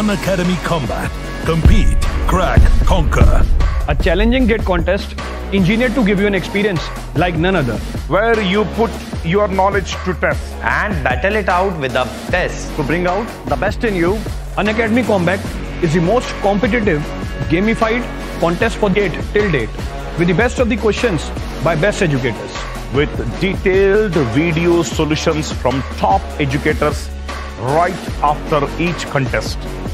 Unacademy Combat. Compete, crack, conquer. A challenging gate contest engineered to give you an experience like none other. Where you put your knowledge to test. And battle it out with the test. To bring out the best in you. Unacademy Combat is the most competitive, gamified contest for gate till date. With the best of the questions by best educators. With detailed video solutions from top educators right after each contest.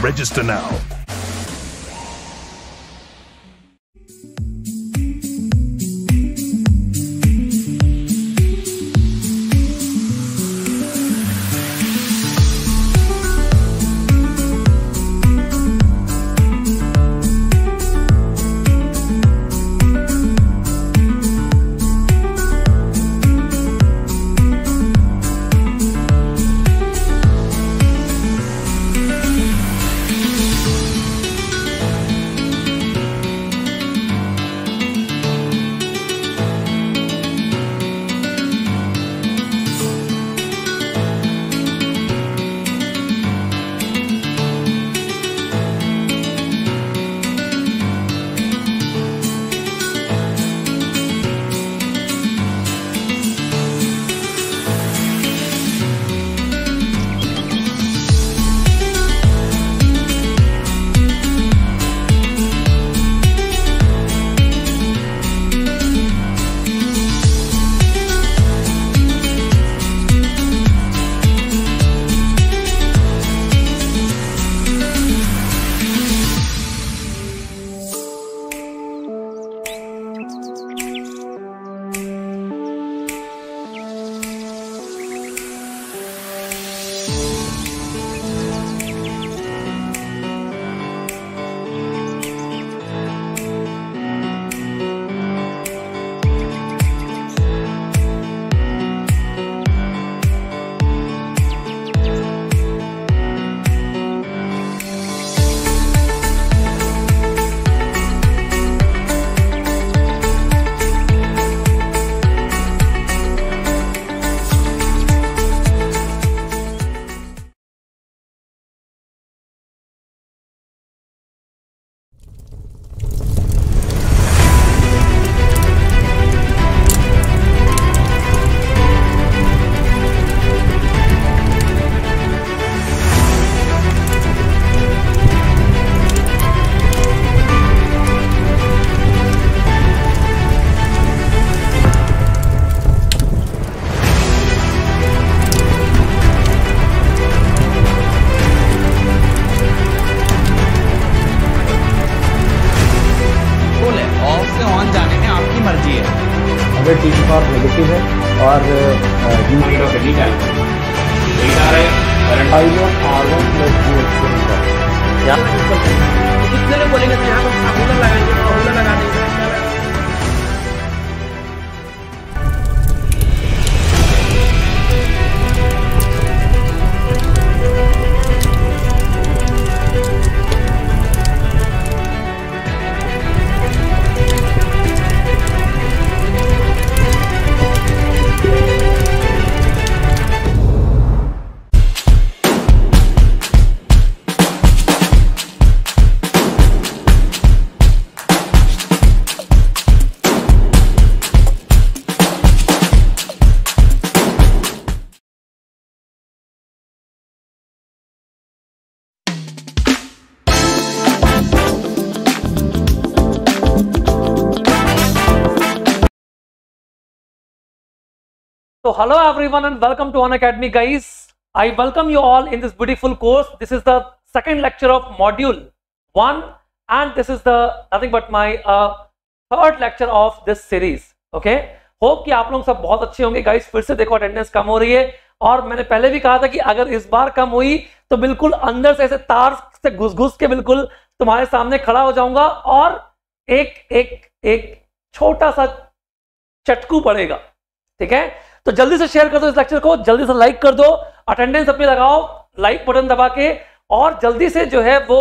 Register now hello everyone and welcome to One Academy guys. I welcome you all in this beautiful course. This is the second lecture of module 1 and this is the nothing but my uh, third lecture of this series. Okay. Hope कि आप लोग सब बहुत अच्छे होंगे guys फिर से देखो अटेंडेंस कम हो रही है और मैंने पहले भी कहा था कि अगर इस बार कम हुई तो बिल्कुल अंदर से ऐसे तार से घुस घुस के बिल्कुल तुम्हारे सामने खड़ा हो जाऊंगा और एक एक एक छोटा सा चटकू पड़ेगा ठीक है तो जल्दी से शेयर कर दो इस लेक्चर को जल्दी से लाइक कर दो अटेंडेंस अपनी लगाओ लाइक बटन दबा के और जल्दी से जो है वो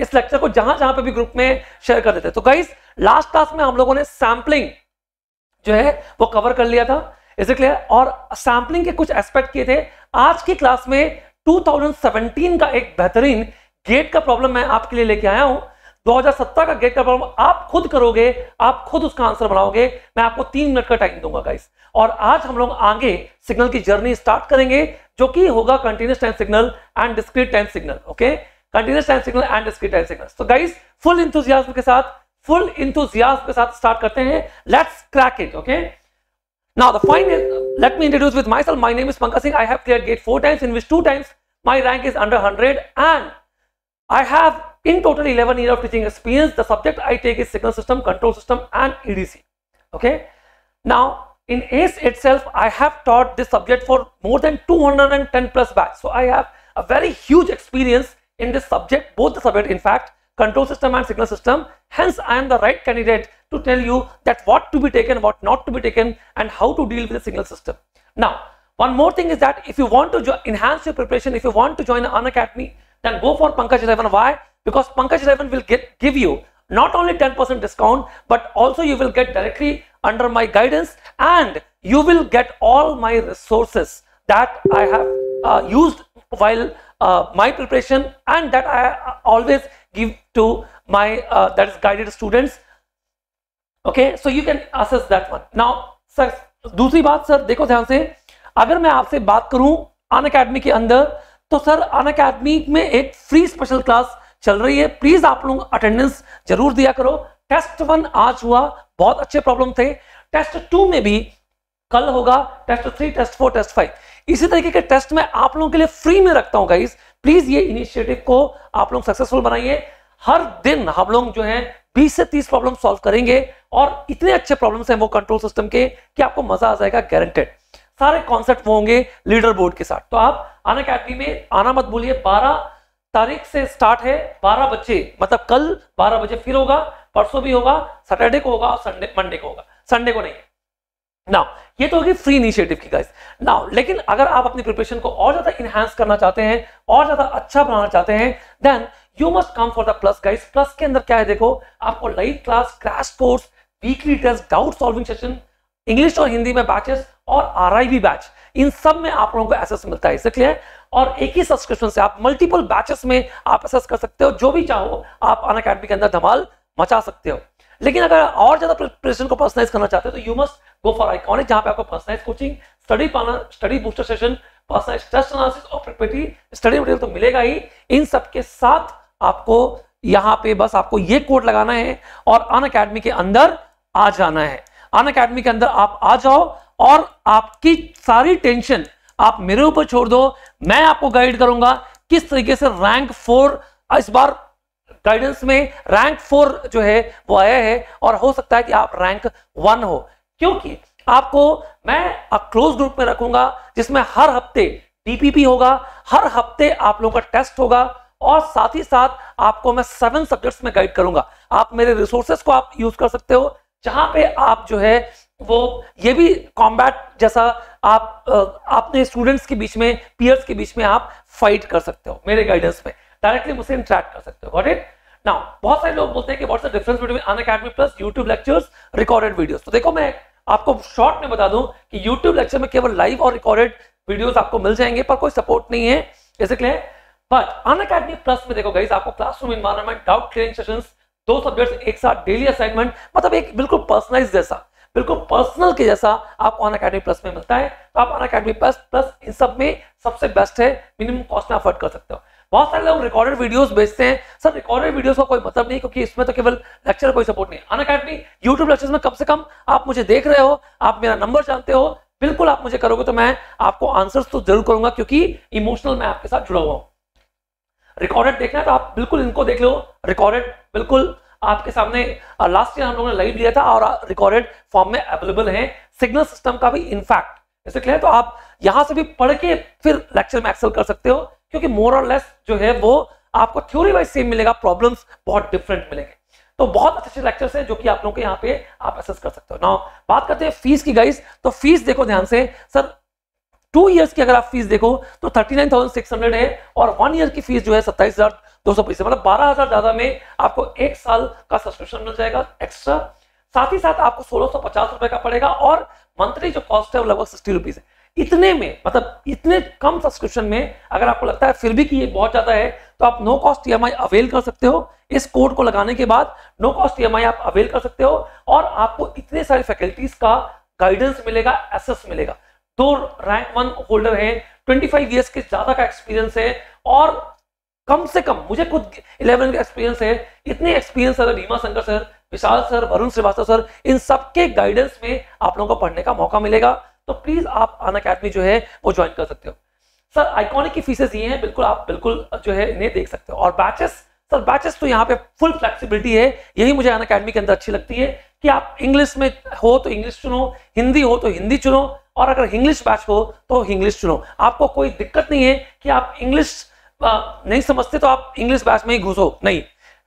इस लेक्चर को जहां जहां पे भी ग्रुप में शेयर कर देते तो गाइस लास्ट क्लास में हम लोगों ने सैम्पलिंग जो है वो कवर कर लिया था इसे क्लियर और सैम्पलिंग के कुछ एस्पेक्ट किए थे आज की क्लास में 2017 का एक बेहतरीन गेट का प्रॉब्लम मैं आपके लिए लेके आया हूं 2017 का गेट का प्रॉब्लम आप खुद करोगे आप खुद उसका आंसर बनाओगे मैं आपको तीन मिनट का टाइम दूंगा गाइस और आज हम लोग आगे सिग्नल की जर्नी स्टार्ट करेंगे जो कि होगा continuous time signal and discrete time signal okay continuous time signal and discrete time signal तो गाइस फुल इंथुजियाज के साथ फुल इंथुजियाज के साथ स्टार्ट करते हैं let's crack it okay now the final let me introduce with myself my name is Pankaj Singh I have clear GATE four times in which two times my rank is under hundred and I have In total 11 years of teaching experience, the subject I take is signal system, control system and EDC. Okay. Now in ACE itself, I have taught this subject for more than 210 plus batch. So I have a very huge experience in this subject, both the subject in fact, control system and signal system. Hence, I am the right candidate to tell you that what to be taken, what not to be taken and how to deal with the signal system. Now, one more thing is that if you want to enhance your preparation, if you want to join an academy, then go for Pankaj 11. Why? because Pankaj 11 will get, give you not only 10% discount, but also you will get directly under my guidance and you will get all my resources that I have uh, used while uh, my preparation and that I uh, always give to my uh, that is guided students. Okay, so you can assess that one. Now, sir, दूसरी बात sir देखो ध्यान से अगर मैं आपसे बात करूं अन अकेडमी के अंदर तो सर अन अकेडमी में एक फ्री स्पेशल क्लास चल रही है प्लीज आप लोग अटेंडेंस जरूर दिया करो टेस्ट वन आज हुआ बहुत अच्छे प्रॉब्लम थे टेस्ट टू में भी कल होगा test three test four test five इसी तरीके के टेस्ट में आप लोगों के लिए फ्री में रखता हूं गाइस प्लीज ये इनिशिएटिव को आप लोग सक्सेसफुल बनाइए हर दिन हम लोग जो है 20 से 30 प्रॉब्लम सॉल्व करेंगे और इतने अच्छे प्रॉब्लम्स हैं वो कंट्रोल सिस्टम के कि आपको मजा आ जाएगा गारंटेड सारे कॉन्सेप्ट वो होंगे लीडर बोर्ड के साथ तो आप आना अकेडमी में आना मत बोलिए 12 तारीख से स्टार्ट है बारह बजे मतलब कल बारह बजे फिर होगा परसों भी होगा सैटरडे को होगा संडे मंडे को होगा संडे को नहीं नाउ ये तो होगी फ्री इनिशिएटिव की गाइस नाउ लेकिन अगर आप अपनी प्रिपरेशन को और ज्यादा इनहेंस करना चाहते हैं और ज्यादा अच्छा बनाना चाहते हैं then you must come for the plus guys plus के अंदर क्या है देखो आपको live class crash course weekly test doubt solving session English और हिंदी में बैचेस और आर बैच इन सब में आप लोगों को एसेस मिलता है इसलिए और एक ही सब्सक्रिप्शन से आप मल्टीपल बैचेस में आप सर्च कर सकते हो जो भी चाहो आप अन अकेडमी के अंदर धमाल मचा सकते हो लेकिन अगर और ज्यादा प्रिपरेशन को पर्सनलाइज करना चाहते हो तो you must go for iconic जहां पे आपको पर्सनलाइज कोचिंग स्टडी पाना study booster session personal stress analysis और प्रिपेटिव स्टडी मटेरियल तो मिलेगा ही इन सब के साथ आपको यहाँ पे बस आपको ये कोड लगाना है और अन अकेडमी के अंदर आ जाना है अन अकेडमी के अंदर आप आ जाओ और आपकी सारी टेंशन आप मेरे ऊपर छोड़ दो मैं आपको गाइड करूंगा किस तरीके से रैंक फोर इस बार गाइडेंस में रैंक फोर जो है वो आया है और हो सकता है कि आप रैंक वन हो क्योंकि आपको मैं क्लोज ग्रुप में रखूंगा जिसमें हर हफ्ते डीपीपी होगा हर हफ्ते आप लोगों का टेस्ट होगा और साथ ही साथ आपको मैं सेवन सब्जेक्ट्स में गाइड करूंगा आप मेरे रिसोर्सेस को आप यूज कर सकते हो जहां पे आप जो है वो ये भी कॉम्बैट जैसा आप आपने स्टूडेंट्स के बीच में पीयर्स के बीच में आप फाइट कर सकते हो मेरे गाइडेंस में डायरेक्टली मुझसे इंट्रैक्ट कर सकते हो गॉट इट नाउ बहुत सारे लोग बोलते हैं कि what's the difference between Unacademy plus YouTube lectures recorded videos तो देखो मैं आपको शॉर्ट में बता दूं कि यूट्यूब लेक्चर में केवल लाइव और रिकॉर्डेड वीडियोस आपको मिल जाएंगे पर कोई सपोर्ट नहीं है जैसे clear but Unacademy plus में देखो गाइस आपको classroom environment doubt clearing sessions दो सब्जेक्ट्स एक साथ डेली असाइनमेंट मतलब एक बिल्कुल पर्सनलाइज जैसा बिल्कुल पर्सनल के जैसा आपको ऑन अकेडमी प्लस में मिलता है तो आप ऑन अकेडमी प्लस प्लस इन सब में सबसे बेस्ट है मिनिमम कॉस्ट में अफोर्ड कर सकते हो बहुत सारे लोग रिकॉर्डेड वीडियोस बेचते हैं सर रिकॉर्डेड वीडियोस का को कोई मतलब नहीं क्योंकि इसमें तो केवल लेक्चर कोई सपोर्ट नहीं अन अकेडमी यूट्यूब लेक्चर में कम से कम आप मुझे देख रहे हो आप मेरा नंबर जानते हो बिल्कुल आप मुझे करोगे तो मैं आपको आंसर्स तो जरूर करूंगा क्योंकि इमोशनल मैं आपके साथ जुड़ा हुआ हूं रिकॉर्डेड देखना है तो आप बिल्कुल इनको देख लो रिकॉर्डेड बिल्कुल आपके सामने लास्ट ईयर हम लोगों ने लाइव लिया था और रिकॉर्डेड फॉर्म में अवेलेबल है सिग्नल सिस्टम का भी इनफैक्ट इससे क्लियर तो आप यहां से भी पढ़ के फिर लेक्चर में एक्सेल कर सकते हो क्योंकि मोर और लेस जो है वो आपको थ्योरी वाइज सेम मिलेगा प्रॉब्लम्स बहुत डिफरेंट मिलेंगे तो बहुत अच्छे अच्छे लेक्चर्स हैं जो कि आप लोगों के यहाँ पे आप एसेस कर सकते हो नाउ बात करते हैं फीस की गाइस तो फीस देखो ध्यान से सर टू इयर्स की अगर आप फीस देखो तो thirty nine thousand six hundred है और वन ईयर की फीस जो है सत्ताईस हजार दो सौ पैसे मतलब बारह हजार ज्यादा में आपको एक साल का सब्सक्रिप्शन मिल जाएगा एक्स्ट्रा साथ ही साथ आपको सोलह सौ पचास रुपए का पड़ेगा और मंथली जो कॉस्ट है वो लगभग सिक्सटी रुपीज है इतने में मतलब इतने कम सब्सक्रिप्शन में अगर आपको लगता है फिर भी कि ये बहुत ज्यादा है तो आप नो कॉस्ट ई अवेल कर सकते हो इस कोड को लगाने के बाद नो कॉस्ट ई आप अवेल कर सकते हो और आपको इतने सारे फैकल्टीज का गाइडेंस मिलेगा एसेस मिलेगा दो रैंक वन होल्डर है 25 फाइव ईयर्स के ज्यादा का एक्सपीरियंस है और कम से कम मुझे खुद इलेवन का एक्सपीरियंस है इतने experience sir Reema Shankar sir Vishal sir Varun Srivastava sir इन सबके गाइडेंस में आप लोगों को पढ़ने का मौका मिलेगा तो प्लीज आप अन अकेडमी जो है वो ज्वाइन कर सकते हो सर आइकॉनिक की फीसेस ये हैं बिल्कुल आप बिल्कुल जो है इन्हें देख सकते हो और बैचेस सर बैचेस तो यहाँ पे फुल फ्लेक्सिबिलिटी है यही मुझे अन अकेडमी के अंदर अच्छी लगती है कि आप इंग्लिश में हो तो इंग्लिश चुनो हिंदी हो तो हिंदी चुनो और अगर इंग्लिश बैच हो तो इंग्लिश चुनो आपको कोई दिक्कत नहीं है कि आप इंग्लिश नहीं समझते तो आप इंग्लिश बैच में ही घुसो नहीं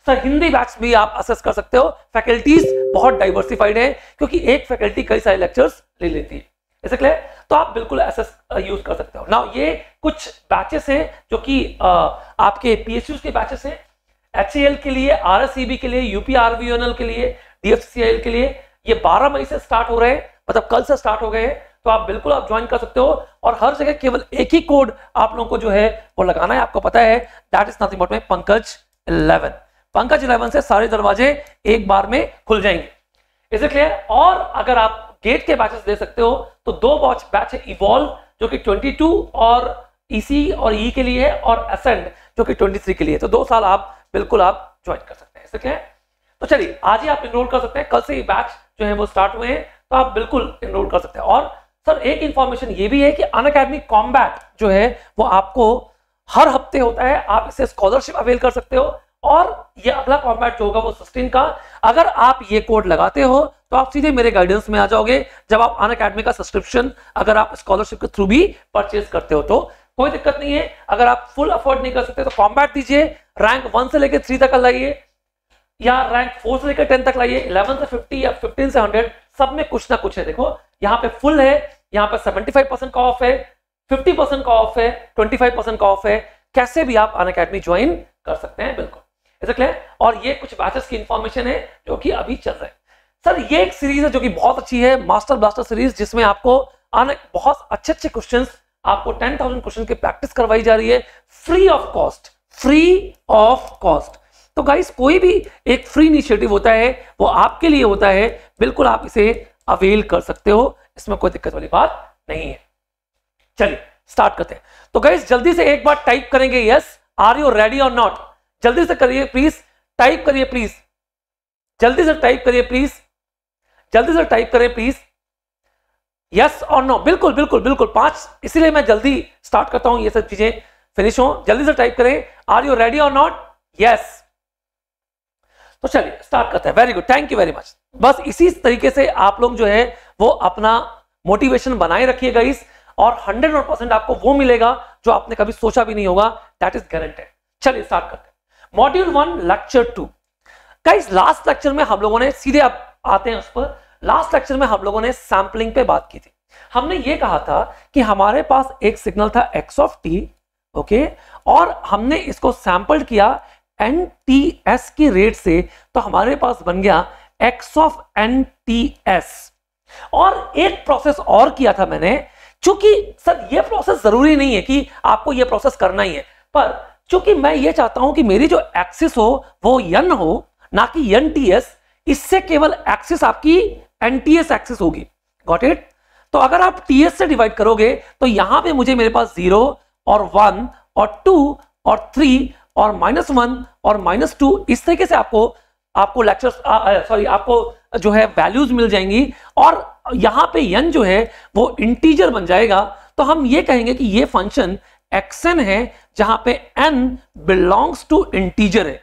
सर हिंदी बैच भी आप असेस कर सकते हो फैकल्टीज बहुत डाइवर्सिफाइड है क्योंकि एक फैकल्टी कई सारे लेक्चर्स ले लेती है इसलिए तो आप बिल्कुल एसेस यूज कर सकते हो ना ये कुछ बैचेस हैं जो कि आपके पी के बैचेस हैं एच के लिए आर e के लिए यूपी के लिए डीएफसीआईएल के लिए ये 12 मई से स्टार्ट हो रहे हैं मतलब कल से स्टार्ट हो गए हैं तो आप बिल्कुल आप ज्वाइन कर सकते हो और हर जगह केवल एक ही कोड आप लोगों को जो है वो लगाना है आपको पता है दैट इज नथिंग बट में पंकज इलेवन पंकज इलेवन से सारे दरवाजे एक बार में खुल जाएंगे इसे क्लियर और अगर आप गेट के बैचेस दे सकते हो तो दो बॉच बैच है इवॉल्व जो कि 22 और ईसी e और ई e के लिए है और असेंड जो कि 23 के लिए है तो दो साल आप बिल्कुल आप ज्वाइन कर सकते हैं इसे तो चलिए आज ही आप इनरोल कर सकते हैं कल से ये बैच जो है वो स्टार्ट हुए हैं तो आप बिल्कुल इनरोल कर सकते हैं और सर एक इंफॉर्मेशन ये भी है कि अन अकेडमी कॉम्बैट जो है वो आपको हर हफ्ते होता है आप इसे स्कॉलरशिप अवेल कर सकते हो और ये अगला कॉम्बैट जो होगा वो सिक्सटीन का अगर आप ये कोड लगाते हो तो आप सीधे मेरे गाइडेंस में आ जाओगे जब आप अन अकेडमी का सब्सक्रिप्शन अगर आप स्कॉलरशिप के थ्रू भी परचेज करते हो तो कोई दिक्कत नहीं है अगर आप फुल अफोर्ड नहीं कर सकते तो कॉम्बैट दीजिए रैंक वन से लेकर थ्री तक लाइए या रैंक फोर से लेकर टेन तक लाइए इलेवन से फिफ्टी या फिफ्टीन से हंड्रेड सब में कुछ ना कुछ है देखो यहाँ पे फुल है यहाँ पर 75 परसेंट का ऑफ है 50 परसेंट का ऑफ है 25 परसेंट का ऑफ है कैसे भी आप अन अकेडमी ज्वाइन कर सकते हैं बिल्कुल ऐसा क्लियर और ये कुछ बैचेस की इन्फॉर्मेशन है जो कि अभी चल रहा है सर ये एक सीरीज है जो कि बहुत अच्छी है मास्टर ब्लास्टर सीरीज जिसमें आपको आने बहुत अच्छे अच्छे क्वेश्चन आपको टेन थाउजेंड क्वेश्चन की प्रैक्टिस करवाई जा रही है free of cost free of cost तो गाइस कोई भी एक फ्री इनिशिएटिव होता है वो आपके लिए होता है बिल्कुल आप इसे अवेल कर सकते हो इसमें कोई दिक्कत वाली बात नहीं है चलिए स्टार्ट करते हैं तो गई जल्दी से एक बार टाइप करेंगे यस आर यू रेडी और नॉट जल्दी से करिए प्लीज टाइप करिए प्लीज जल्दी से टाइप करिए प्लीज जल्दी से टाइप करें प्लीज यस और नो बिल्कुल बिल्कुल बिल्कुल पांच इसीलिए मैं जल्दी स्टार्ट करता हूं ये सब चीजें फिनिश हो जल्दी से टाइप करें आर यू रेडी और नॉट यस तो चलिए स्टार्ट करते हैं very good thank you very much बस इसी तरीके से आप लोग जो है वो अपना मोटिवेशन बनाए रखिए गाइस और हंड्रेड परसेंट आपको वो मिलेगा जो आपने कभी सोचा भी नहीं होगा दैट इज गारंटेड चलिए स्टार्ट करते हैं module one lecture two guys last lecture में हम लोगों ने सीधे आप आते हैं उस पर लास्ट लेक्चर में हम लोगों ने सैम्पलिंग पे बात की थी हमने ये कहा था कि हमारे पास एक सिग्नल था एक्स ऑफ टी ओके और हमने इसको सैंपल किया एन टी एस की रेट से तो हमारे पास बन गया X of N T S और एक प्रोसेस और किया था मैंने चूंकि सर यह प्रोसेस जरूरी नहीं है कि आपको यह प्रोसेस करना ही है पर चूंकि मैं ये चाहता हूं कि मेरी जो एक्सिस हो वो यन हो ना कि यन टी एस इससे केवल एक्सिस आपकी एन टी एस एक्सिस होगी गॉट इट तो अगर आप टी एस से डिवाइड करोगे तो यहां पे मुझे मेरे पास जीरो और वन और टू और थ्री और माइनस वन और माइनस टू इस तरीके से आपको आपको लेक्चर सॉरी आपको जो है वैल्यूज मिल जाएंगी और यहां पे यन जो है वो इंटीजर बन जाएगा तो हम ये कहेंगे कि ये फंक्शन एक्सएन है जहां पे एन बिलोंग्स टू इंटीजर है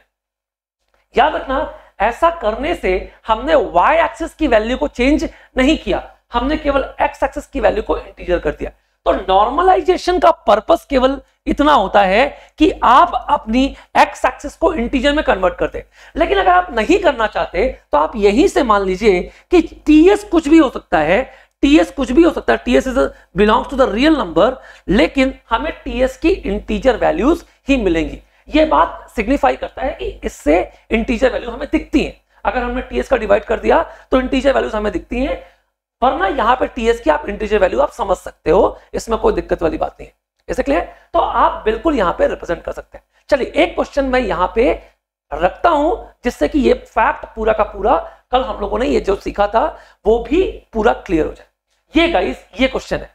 याद रखना ऐसा करने से हमने वाई एक्सेस की वैल्यू को चेंज नहीं किया हमने केवल एक्स एक्सिस की वैल्यू को इंटीजर कर दिया तो नॉर्मलाइजेशन का पर्पस केवल इतना होता है कि आप अपनी एक्स एक्सिस को इंटीजर में कन्वर्ट करते लेकिन अगर आप नहीं करना चाहते तो आप यहीं से मान लीजिए कि टीएस कुछ भी हो सकता है टीएस कुछ भी हो सकता है TS is belongs to the real number लेकिन हमें टीएस की इंटीजर वैल्यूज ही मिलेंगी ये बात सिग्निफाई करता है कि इससे इंटीजर वैल्यू हमें दिखती है अगर हमने टीएस का डिवाइड कर दिया तो इंटीजर वैल्यूज हमें दिखती है पर ना यहाँ पे टीएस की आप इंटीजर वैल्यू आप समझ सकते हो इसमें कोई दिक्कत वाली बात नहीं है इसे क्लियर तो आप बिल्कुल यहाँ पे रिप्रेजेंट कर सकते हैं चलिए एक क्वेश्चन मैं यहाँ पे रखता हूं जिससे कि ये फैक्ट पूरा का पूरा कल हम लोगों ने ये जो सीखा था वो भी पूरा क्लियर हो जाए ये गाइस ये क्वेश्चन है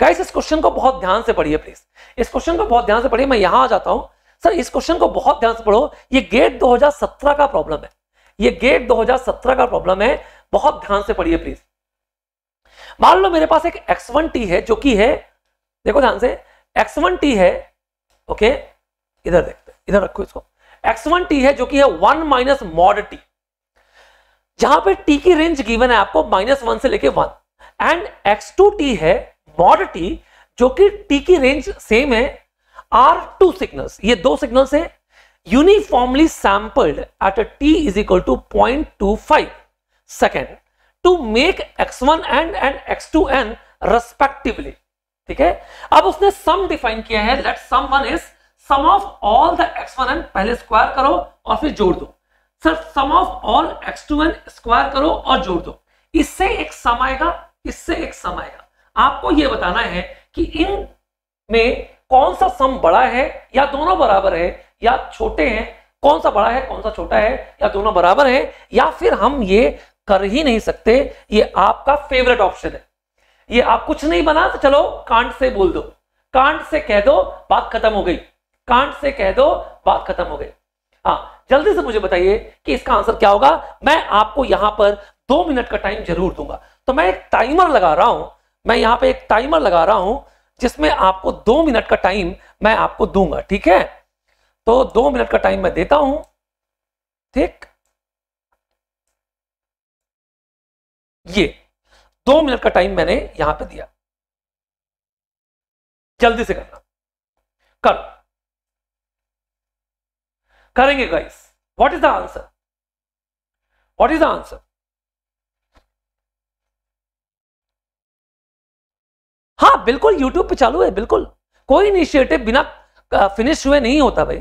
गाइस इस क्वेश्चन को बहुत ध्यान से पढ़िए प्लीज इस क्वेश्चन को बहुत ध्यान से पढ़िए मैं यहां आ जाता हूं सर इस क्वेश्चन को बहुत ध्यान से पढ़ो ये गेट 2017 का प्रॉब्लम है ये गेट 2017 का प्रॉब्लम है बहुत ध्यान से पढ़िए प्लीज मान लो मेरे पास एक एक्स वन टी है जो कि है देखो ध्यान से एक्स वन टी है ओके इधर देखते इधर रखो इसको एक्स वन टी है जो कि है वन माइनस मॉड टी जहां पे टी की रेंज गिवन है आपको माइनस वन से लेके one and X two T है मॉड टी जो कि टी की रेंज सेम है आर टू सिग्नल्स ये दो सिग्नल्स है uniformly sampled at T is equal to point two five second to make X one and and X two N respectively ठीक है अब उसने सम डिफाइन किया है let sum one is sum of all the X one N पहले square करो और फिर जोड़ दो sir sum of all X two N square करो और जोड़ दो इससे एक सम आएगा इससे एक सम आएगा आपको यह बताना है कि इन में कौन सा सम बड़ा है या दोनों बराबर है या छोटे हैं कौन सा बड़ा है कौन सा छोटा है या दोनों बराबर है या फिर हम ये कर ही नहीं सकते ये आपका फेवरेट ऑप्शन है ये आप कुछ नहीं बना तो चलो कांट से बोल दो कांट से कह दो बात खत्म हो गई कांट से कह दो बात खत्म हो गई हाँ जल्दी से मुझे बताइए कि इसका आंसर क्या होगा मैं आपको यहां पर दो मिनट का टाइम जरूर दूंगा तो मैं एक टाइमर लगा रहा हूं मैं यहां पर एक टाइमर लगा रहा हूं जिसमें आपको दो मिनट का टाइम मैं आपको दूंगा ठीक है तो दो मिनट का टाइम मैं देता हूं ठीक ये दो मिनट का टाइम मैंने यहां पे दिया जल्दी से करना कर करेंगे guys what is the answer what is the answer हाँ बिल्कुल यूट्यूब पे चालू है बिल्कुल कोई इनिशिएटिव बिना फिनिश हुए नहीं होता भाई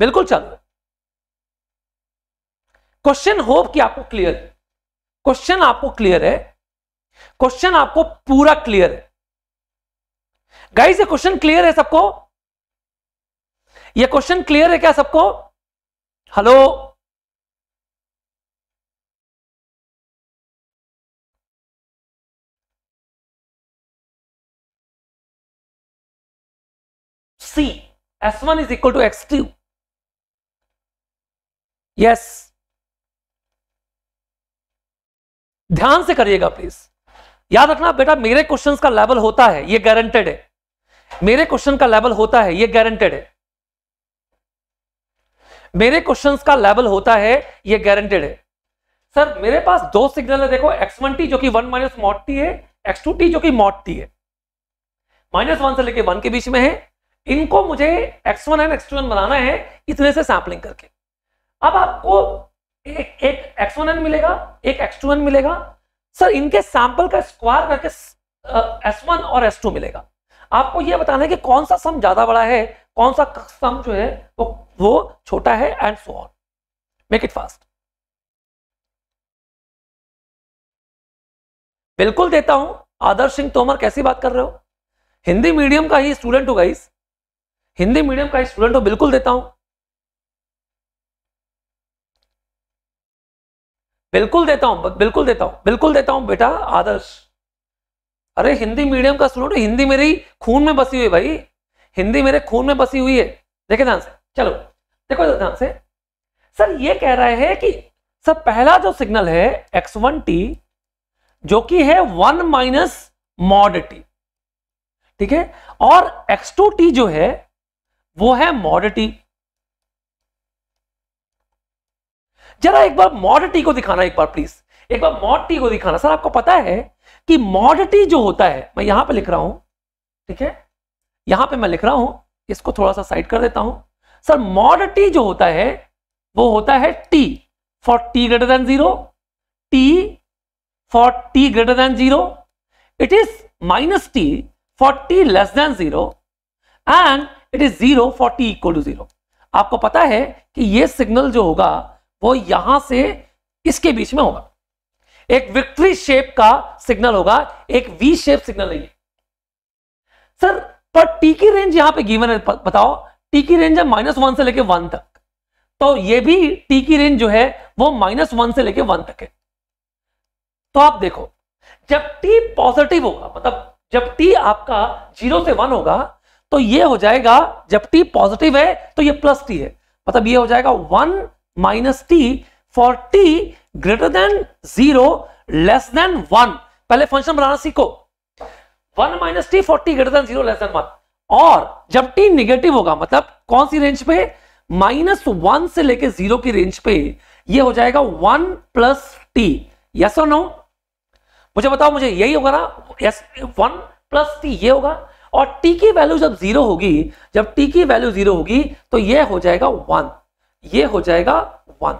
बिल्कुल चालू है क्वेश्चन होप कि आपको क्लियर है क्वेश्चन आपको क्लियर है क्वेश्चन आपको पूरा क्लियर है गाइस ये क्वेश्चन क्लियर है सबको ये क्वेश्चन क्लियर है क्या सबको hello see S one is equal to X two yes ध्यान से करिएगा प्लीज याद रखना बेटा मेरे क्वेश्चन का लेवल होता है ये गारंटेड है मेरे क्वेश्चन का लेवल होता है ये गारंटेड है मेरे क्वेश्चन का लेवल होता है ये गारंटेड है सर मेरे पास दो सिग्नल है देखो एक्स वन टी जो कि वन माइनस मॉट टी है एक्स टू टी जो कि मॉट टी है माइनस वन से लेके वन के बीच में है इनको मुझे X one and X two one बनाना है इतने से सैम्पलिंग करके अब आपको एक एक्स वन एन मिलेगा एक एक्स टू एन मिलेगा सर इनके सैंपल का स्क्वायर करके एस वन और एस टू मिलेगा आपको यह बताना है कि कौन सा सम ज्यादा बड़ा है कौन सा सम जो है वो वो छोटा है and so on make it fast बिल्कुल देता हूं आदर्श सिंह तोमर कैसी बात कर रहे हो हिंदी मीडियम का ही स्टूडेंट हो गाइस हिंदी मीडियम का ही स्टूडेंट हो बिल्कुल देता हूं बिल्कुल देता हूं बिल्कुल देता हूं बिल्कुल देता हूं बेटा आदर्श अरे हिंदी मीडियम का स्टूडेंट हिंदी मेरी खून में बसी हुई भाई हिंदी मेरे खून में बसी हुई है देखे ध्यान से चलो देखो ध्यान से सर ये कह रहे हैं कि सर पहला जो सिग्नल है एक्स वन टी जो कि है वन माइनस मॉड टी ठीक है और एक्स टू टी जो है वो है मॉड टी जरा एक बार मॉड टी को दिखाना एक बार प्लीज एक बार मॉड टी को दिखाना सर आपको पता है कि मॉड टी जो होता है मैं यहां पर लिख रहा हूं ठीक है यहां पर मैं लिख रहा हूं इसको थोड़ा सा साइड कर देता हूं सर मॉड टी जो होता है वो होता है T for T greater than zero T for T greater than zero it is minus T for T less than zero and it is zero for T equal to zero आपको पता है कि ये सिग्नल जो होगा वो यहां से इसके बीच में होगा एक विक्ट्री शेप का सिग्नल होगा एक वी शेप सिग्नल नहीं सर पर टी की रेंज यहां पे गिवन है बताओ टी की रेंज है माइनस वन से लेके वन तक तो ये भी टी की रेंज जो है वो माइनस वन से लेके वन तक है तो आप देखो जब टी पॉजिटिव होगा मतलब जब टी आपका जीरो से वन होगा तो ये हो जाएगा जब टी पॉजिटिव है तो ये प्लस टी है मतलब ये हो जाएगा one minus T for T greater than zero less than one पहले फंक्शन बनाना सीखो one minus T for T greater than zero less than one और जब टी निगेटिव होगा मतलब कौन सी रेंज पे माइनस वन से लेके जीरो की रेंज पे ये हो जाएगा वन प्लस टी यस और नो मुझे बताओ मुझे यही होगा ना यस वन प्लस टी ये होगा और टी की वैल्यू जब जीरो होगी जब टी की वैल्यू जीरो होगी तो ये हो जाएगा वन ये हो जाएगा वन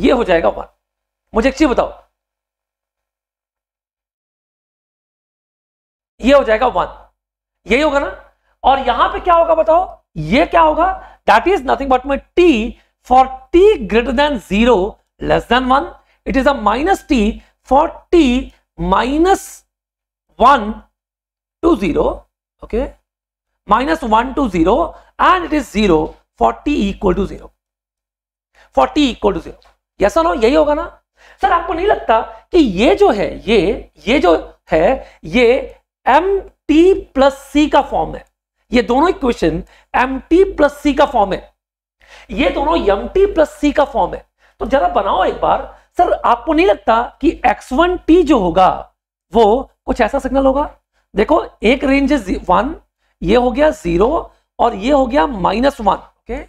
ये हो जाएगा वन मुझे एक चीज बताओ ये हो जाएगा वन यही होगा ना और यहां पे क्या होगा बताओ ये क्या होगा that is nothing but my T for T greater than zero less than one it is a minus T for T minus one to zero okay minus one to zero and it is zero for T equal to zero forty equal to zero ऐसा ना यही होगा ना sir आपको नहीं लगता कि ये जो है ये ये जो है ये एम टी प्लस सी का फॉर्म है ये दोनों equation M T plus C का फॉर्म है ये दोनों एम टी प्लस सी का फॉर्म है तो जरा बनाओ एक बार सर आपको नहीं लगता कि एक्स वन टी जो होगा वो कुछ ऐसा सिग्नल होगा देखो एक रेंज है वन ये हो गया जीरो और ये हो गया माइनस वन ओके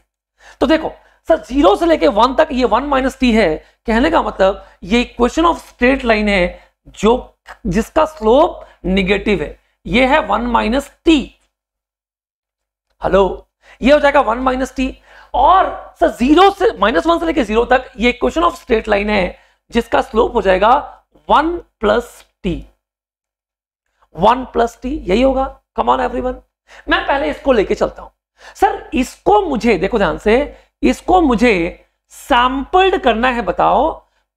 तो देखो सर जीरो से लेके वन तक ये वन माइनस टी है कहने का मतलब ये क्वेश्चन ऑफ स्ट्रेट लाइन है जो जिसका स्लोप निगेटिव है ये है वन माइनस टी हेलो ये हो जाएगा वन माइनस टी और सर जीरो से माइनस वन से लेके जीरो तक ये क्वेश्चन ऑफ स्ट्रेट लाइन है जिसका स्लोप हो जाएगा one plus T one plus T यही होगा कमॉन एवरीवन मैं पहले इसको लेके चलता हूं सर इसको मुझे देखो ध्यान से इसको मुझे सैंपल्ड करना है बताओ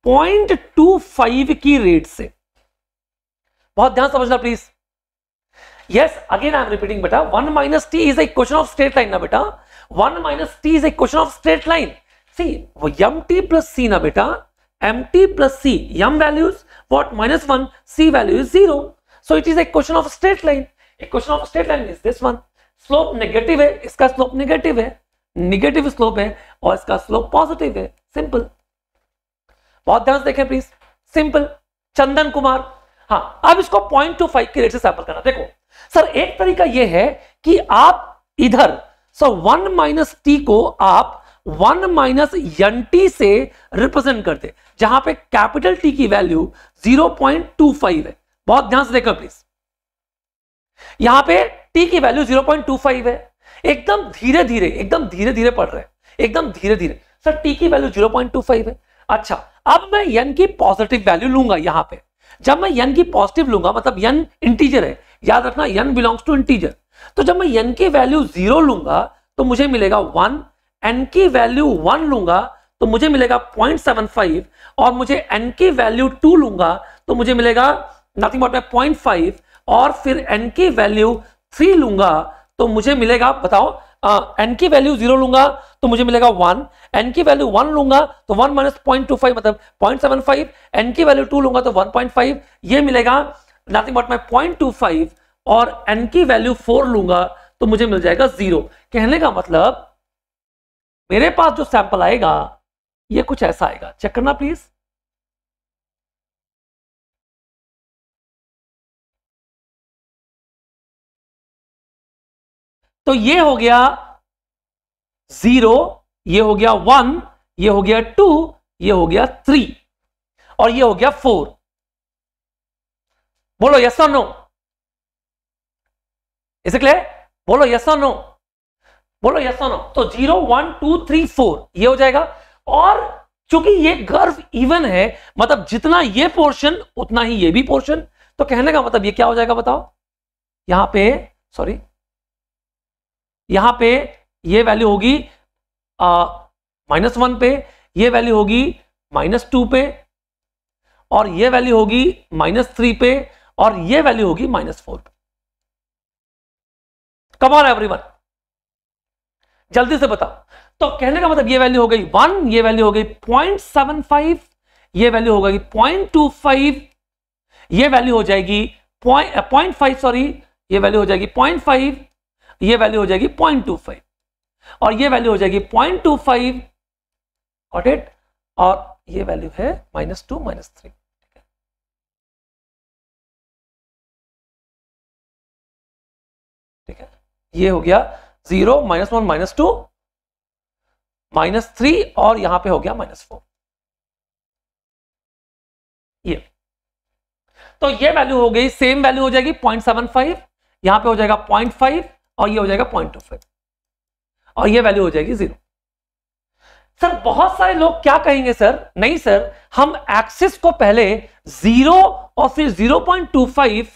पॉइंट टू फाइव की रेट से बहुत ध्यान समझना please yes again I am repeating बेटा one minus T is a question of straight line ना बेटा one minus T is a question of straight line see वो यम टी प्लस सी ना बेटा M T plus C M values what minus one C value is zero so it is a question of straight line A question of straight line is this one slope negative है इसका slope negative है negative slope है और इसका slope positive है simple बहुत ध्यान से देखें प्लीज सिंपल चंदन कुमार हाँ अब इसको पॉइंट टू फाइव की रेट से सैंपल करना देखो सर एक तरीका यह है कि आप इधर सो वन माइनस टी को आप वन माइनस टी से रिप्रेजेंट करते जहां पे कैपिटल टी की value zero point two five है बहुत ध्यान से देखो प्लीज यहां पे टी की value zero point two five है एकदम धीरे धीरे एकदम धीरे धीरे पढ़ रहे एकदम धीरे धीरे सर टी की वैल्यू 0.25 है अच्छा अब मैं यन की पॉजिटिव वैल्यू लूंगा यहां पे जब मैं यन की पॉजिटिव लूंगा मतलब यन इंटीजर है याद रखना यन बिलोंग्स टू इंटीजर तो जब मैं यन की वैल्यू जीरो लूंगा तो मुझे मिलेगा वन एन की वैल्यू वन लूंगा तो मुझे मिलेगा पॉइंट सेवन फाइव और मुझे एन की वैल्यू टू लूंगा तो मुझे मिलेगा nothing but my point five और फिर एन की वैल्यू थ्री लूंगा तो मुझे मिलेगा बताओ एन की वैल्यू जीरो लूंगा तो मुझे मिलेगा वन एन की वैल्यू वन लूंगा तो one minus point two five मतलब पॉइंट सेवन फाइव एन की वैल्यू टू लूंगा तो वन पॉइंट फाइव ये मिलेगा nothing but my point two five और एन की वैल्यू फोर लूंगा तो मुझे मिल जाएगा जीरो कहने का मतलब मेरे पास जो सैंपल आएगा ये कुछ ऐसा आएगा चेक करना प्लीज तो ये हो गया जीरो ये हो गया वन ये हो गया टू ये हो गया थ्री और ये हो गया फोर बोलो यस और नो इसे क्लियर बोलो यस और नो बोलो यस और नो तो zero one two three four ये हो जाएगा और चूंकि ये गर्व इवन है मतलब जितना ये पोर्शन उतना ही ये भी पोर्शन तो कहने का मतलब ये क्या हो जाएगा बताओ यहां पे सॉरी यहां पे ये वैल्यू होगी माइनस वन पे ये वैल्यू होगी माइनस टू पे और ये वैल्यू होगी माइनस थ्री पे और ये वैल्यू होगी माइनस फोर पे एवरी एवरीवन जल्दी से बताओ तो कहने का मतलब ये वैल्यू हो गई वन ये वैल्यू हो गई पॉइंट सेवन फाइव ये वैल्यू हो गई पॉइंट टू फाइव ये वैल्यू हो जाएगी पॉइंट फाइव सॉरी ये वैल्यू हो जाएगी पॉइंट फाइव ये वैल्यू हो जाएगी पॉइंट टू फाइव और ये वैल्यू हो जाएगी पॉइंट टू फाइव इट और ये वैल्यू है माइनस टू माइनस थ्री ठीक है ये हो गया zero minus one minus two minus three और यहां पे हो गया माइनस फोर ये तो ये वैल्यू हो गई सेम वैल्यू हो जाएगी पॉइंट सेवन फाइव यहां पे हो जाएगा पॉइंट फाइव और ये हो जाएगा पॉइंट ऑफ फाइव और ये वैल्यू हो जाएगी जीरो सर बहुत सारे लोग क्या कहेंगे सर नहीं सर हम एक्सिस को पहले जीरो और फिर zero point two five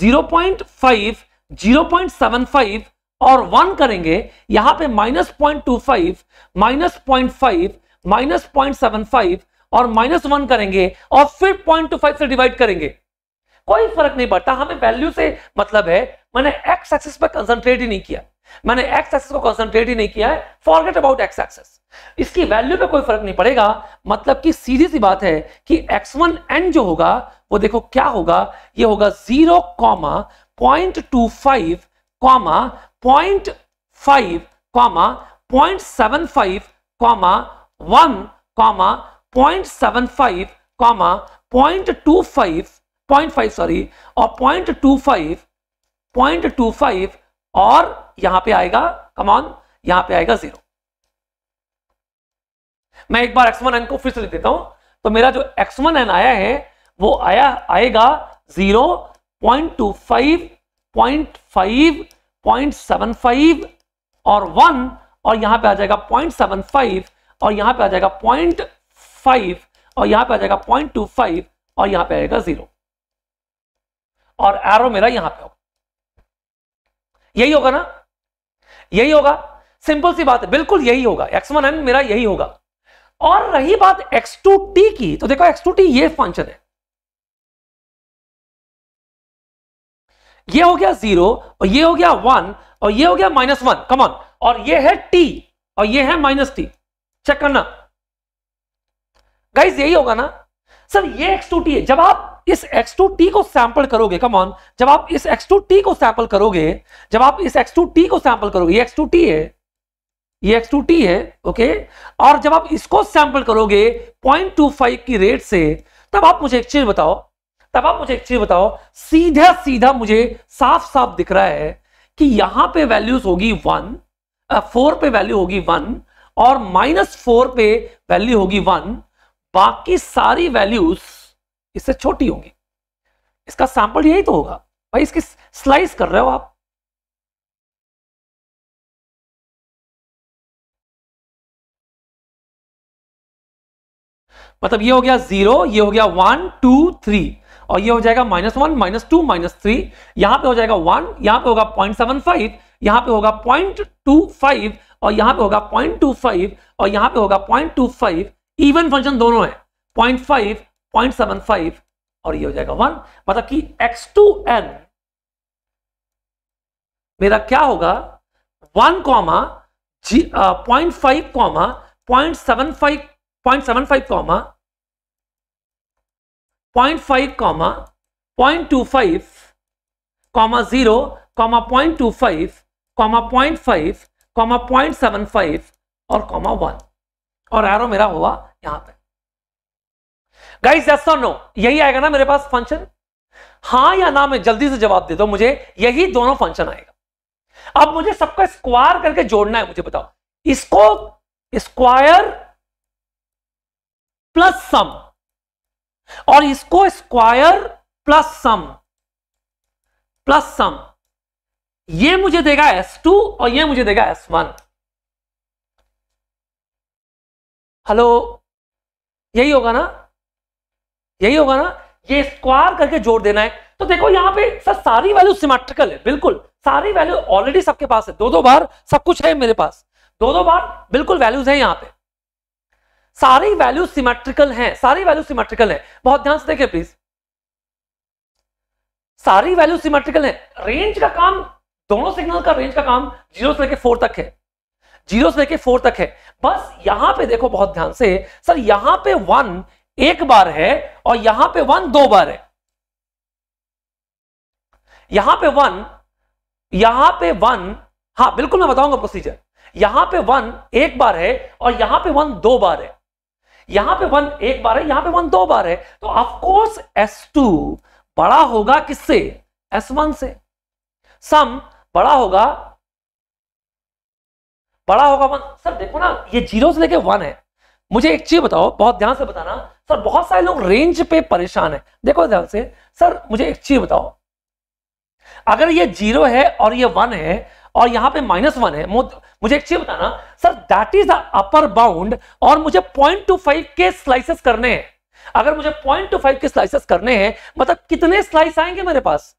zero point five zero point seven five और वन करेंगे यहां पे minus point two five minus point five minus point seven five और माइनस वन करेंगे और फिर पॉइंट टू फाइव से डिवाइड करेंगे कोई फर्क नहीं पड़ता हमें वैल्यू से मतलब है मैंने एक्स एक्सेस पर कंसंट्रेट ही नहीं किया मैंने एक्स एक्सेस को कंसंट्रेट ही नहीं किया है फॉरगेट अबाउट एक्स एक्सेस इसकी वैल्यू पे कोई फर्क नहीं पड़ेगा मतलब कि सीधी सी बात है कि एक्स वन एन जो होगा वो देखो क्या होगा ये होगा zero comma point two five comma point five comma point seven five comma one comma point seven five comma point two five five sorry और point point two five two five और यहां पे आएगा कमान यहां पे आएगा जीरो मैं एक बार एक्स वन एन को फिर से लिख देता हूं तो मेरा जो एक्स वन एन आया है वो आया आएगा zero point two five point five point seven five और वन और यहां पे आ जाएगा पॉइंट सेवन फाइव और यहां पे आ जाएगा पॉइंट फाइव और यहां पे आ जाएगा पॉइंट टू फाइव और यहां पे आएगा जीरो और एरो मेरा यहां पे होगा यही होगा ना यही होगा सिंपल सी बात है बिल्कुल यही होगा एक्स वन एन मेरा यही होगा और रही बात एक्स टू टी की तो देखो एक्स टू टी ये फंक्शन है ये हो गया जीरो और ये हो गया वन और ये हो गया माइनस वन कमॉन और ये है टी और ये है माइनस टी चेक करना गाइज यही होगा ना सर ये एक्स टू टी है जब आप आप इस x2t को सैंपल करोगे कम ऑन जब आप इस x2t को सैंपल करोगे जब आप इस x2t को सैंपल करोगे ये x2t है ये x2t है ओके और जब आप इसको सैंपल करोगे 0.25 की रेट से तब आप मुझे एक चीज बताओ तब आप मुझे एक चीज बताओ सीधा सीधा मुझे साफ साफ दिख रहा है कि यहां पे वैल्यूज होगी वन फोर पे वैल्यू होगी वन और माइनस फोर पे वैल्यू होगी वन बाकी सारी वैल्यूज इससे छोटी होगी इसका सैंपल यही तो होगा भाई इसकी स्लाइस कर रहे हो आप मतलब ये हो गया जीरो ये हो गया वन टू थ्री और ये हो जाएगा minus one minus two minus three यहां पे हो जाएगा वन यहां पे होगा पॉइंट सेवन फाइव यहां पे होगा पॉइंट टू फाइव और यहां पे होगा पॉइंट टू फाइव और यहां पे होगा point two five even function दोनों है point five point seven five और ये हो जाएगा वन मतलब कि एक्स टू एन मेरा क्या होगा वन कॉमा जी point five comma point seven five point seven five comma point five comma point two five comma zero comma point two five comma point five comma point seven five और comma one और arrow मेरा हुआ यहां पे guys yes और no यही आएगा ना मेरे पास फंक्शन हां या ना मैं जल्दी से जवाब दे दो मुझे यही दोनों फंक्शन आएगा अब मुझे सबका स्क्वायर करके जोड़ना है मुझे बताओ इसको स्क्वायर प्लस सम और इसको square plus sum plus sum ये मुझे देगा S2 और ये मुझे देगा S1 हेलो यही होगा ना यही होगा ना ये स्क्वायर करके जोड़ देना है तो देखो यहाँ पे सर सारी वैल्यू सिमेट्रिकल है बिल्कुल सारी वैल्यू ऑलरेडी सबके पास है दो दो बार सब कुछ है मेरे पास दो दो बार बिल्कुल वैल्यूज है यहाँ पे सारी वैल्यू सिमेट्रिकल है सारी वैल्यू सिमेट्रिकल है बहुत ध्यान से देखिए प्लीज सारी वैल्यू सिमेट्रिकल है रेंज का काम दोनों सिग्नल का रेंज का काम जीरो से लेके फोर तक है जीरो से लेके फोर तक है बस यहां पे देखो बहुत ध्यान से सर यहां पे वन एक बार है और यहां पे वन दो बार है यहां पे वन यहां पे वन हां बिल्कुल मैं बताऊंगा प्रोसीजर यहां पे वन एक बार है और यहां पे वन दो बार है यहां पे वन एक बार है यहां पे वन दो बार है तो ऑफकोर्स एस टू बड़ा होगा किससे एस वन से सम बड़ा होगा बड़ा होगा वन सर देखो ना ये जीरो से लेके वन है मुझे एक चीज बताओ बहुत ध्यान से बताना सर बहुत सारे लोग रेंज पे परेशान है देखो ध्यान से सर मुझे एक चीज बताओ अगर ये जीरो है और ये वन है और यहां पे माइनस वन है मुझे एक चीज बताना sir that is the upper bound और मुझे पॉइंट टू फाइव के स्लाइसेस करने हैं अगर मुझे पॉइंट टू फाइव के स्लाइसेस करने हैं मतलब कितने स्लाइस आएंगे मेरे पास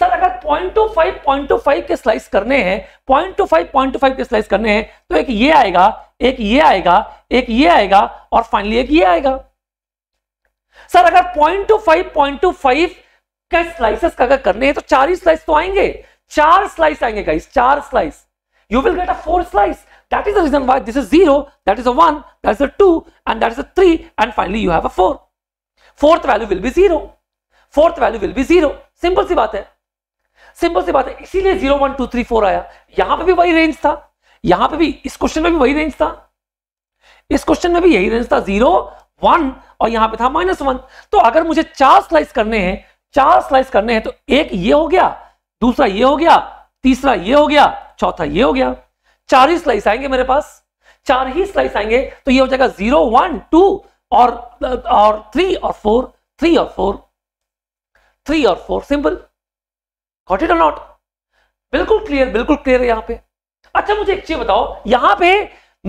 सर अगर point two five point two five के स्लाइस करने हैं point two five point two five के स्लाइस करने हैं तो एक ये आएगा एक ये आएगा एक ये आएगा और फाइनली एक ये आएगा सर अगर point two five point two five का स्लाइसेस अगर करने हैं तो चार ही स्लाइस तो आएंगे चार स्लाइस आएंगे गाइस चार slice you will get a four slice that is the reason why this is zero that is a one that is a two and that is a three and finally you have a four fourth value will be zero fourth value will be zero simple सी बात है simple सी बात है इसीलिए zero one two three four आया यहां पे भी वही रेंज था यहां पे भी इस क्वेश्चन में भी वही रेंज था इस क्वेश्चन में भी यही रेंज था जीरो वन और यहां पे था माइनस वन तो अगर मुझे चार स्लाइस करने हैं चार स्लाइस करने हैं तो एक ये हो गया दूसरा ये हो गया तीसरा ये हो गया चौथा ये हो गया चार ही स्लाइस आएंगे मेरे पास चार ही स्लाइस आएंगे तो ये हो जाएगा जीरो वन टू और और थ्री और फोर थ्री और फोर थ्री और फोर सिंपल गॉट इट और नॉट बिल्कुल क्लियर बिल्कुल क्लियर है यहां पे अच्छा मुझे एक चीज बताओ यहां पे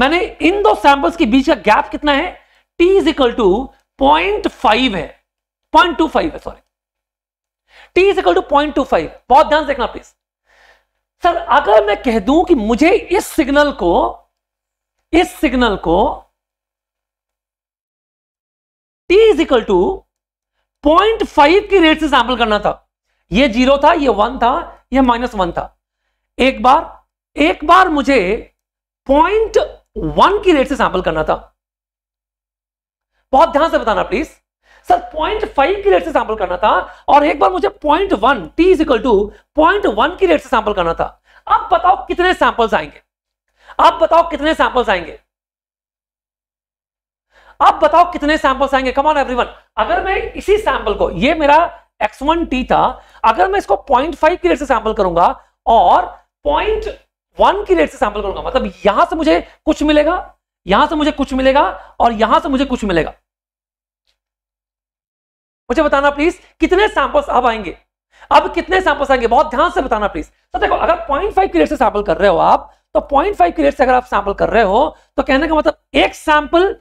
मैंने इन दो सैंपल्स के बीच का गैप कितना है T is equal to point five है पॉइंट टू फाइव है sorry T is equal to point two five बहुत ध्यान से देखना प्लीज सर अगर मैं कह दूं कि मुझे इस सिग्नल को इस सिग्नल को T is equal to point five की रेट से सैंपल करना था ये जीरो था ये वन था ये माइनस वन था एक बार एक बार मुझे पॉइंट वन की रेट से सैंपल करना था बहुत ध्यान से बताना प्लीज सर पॉइंट फाइव की रेट से सैंपल करना था और एक बार मुझे point one T is equal to point one की रेट से सैंपल करना था अब बताओ कितने सैंपल्स आएंगे अब बताओ कितने सैंपल्स आएंगे अब बताओ कितने सैंपल्स आएंगे कमान एवरीवन अगर मैं इसी सैंपल को ये मेरा x1 t था अगर मैं इसको 0.5 की रेट से सैंपल करूंगा और 0.1 की रेट से सैंपल करूंगा मतलब यहां से मुझे कुछ मिलेगा यहां से मुझे कुछ मिलेगा और यहां से मुझे कुछ मिलेगा मुझे बताना प्लीज कितने सैंपल्स अब आएंगे अब कितने सैंपल्स आएंगे बहुत ध्यान से बताना प्लीज तो देखो अगर पॉइंट फाइव क्रिएट से सैंपल कर रहे हो आप तो पॉइंट फाइव क्रिएट से अगर आप सैंपल कर रहे हो तो कहने का मतलब एक सैंपल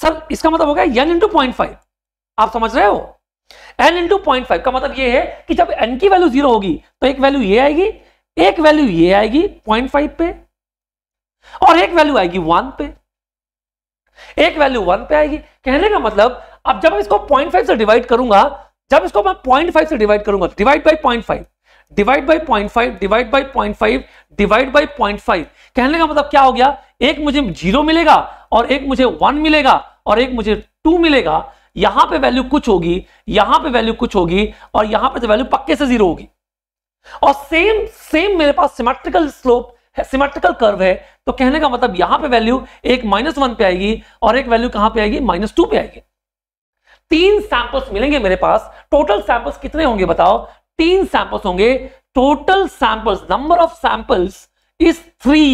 सर इसका मतलब हो गया इंटू पॉइंट फाइव आप समझ रहे हो एन इंटू पॉइंट फाइव का मतलब यह है कि जब एन की वैल्यू जीरो होगी तो एक वैल्यू ये आएगी एक वैल्यू ये आएगी पॉइंट फाइव पे और एक वैल्यू आएगी वन पे एक वैल्यू वन पे आएगी कहने का मतलब अब जब इसको पॉइंट फाइव से डिवाइड करूंगा जब इसको मैं पॉइंट फाइव से डिवाइड करूंगा divide by point five divide by point five divide by point five divide by point five कहने का मतलब क्या हो गया एक मुझे जीरो मिलेगा और एक मुझे वन मिलेगा और एक मुझे टू मिलेगा यहां पे वैल्यू कुछ होगी यहां पे वैल्यू कुछ होगी और यहां पे तो वैल्यू पक्के से जीरो होगी और सेम सेम मेरे पास सिमेट्रिकल स्लोप सिमेट्रिकल कर्व है तो कहने का मतलब यहां पे वैल्यू एक माइनस वन पे आएगी और एक वैल्यू कहां पे आएगी माइनस टू पे आएगी तीन सैंपल्स मिलेंगे मेरे पास टोटल सैंपल्स कितने होंगे बताओ तीन सैंपल्स होंगे total samples number of samples is three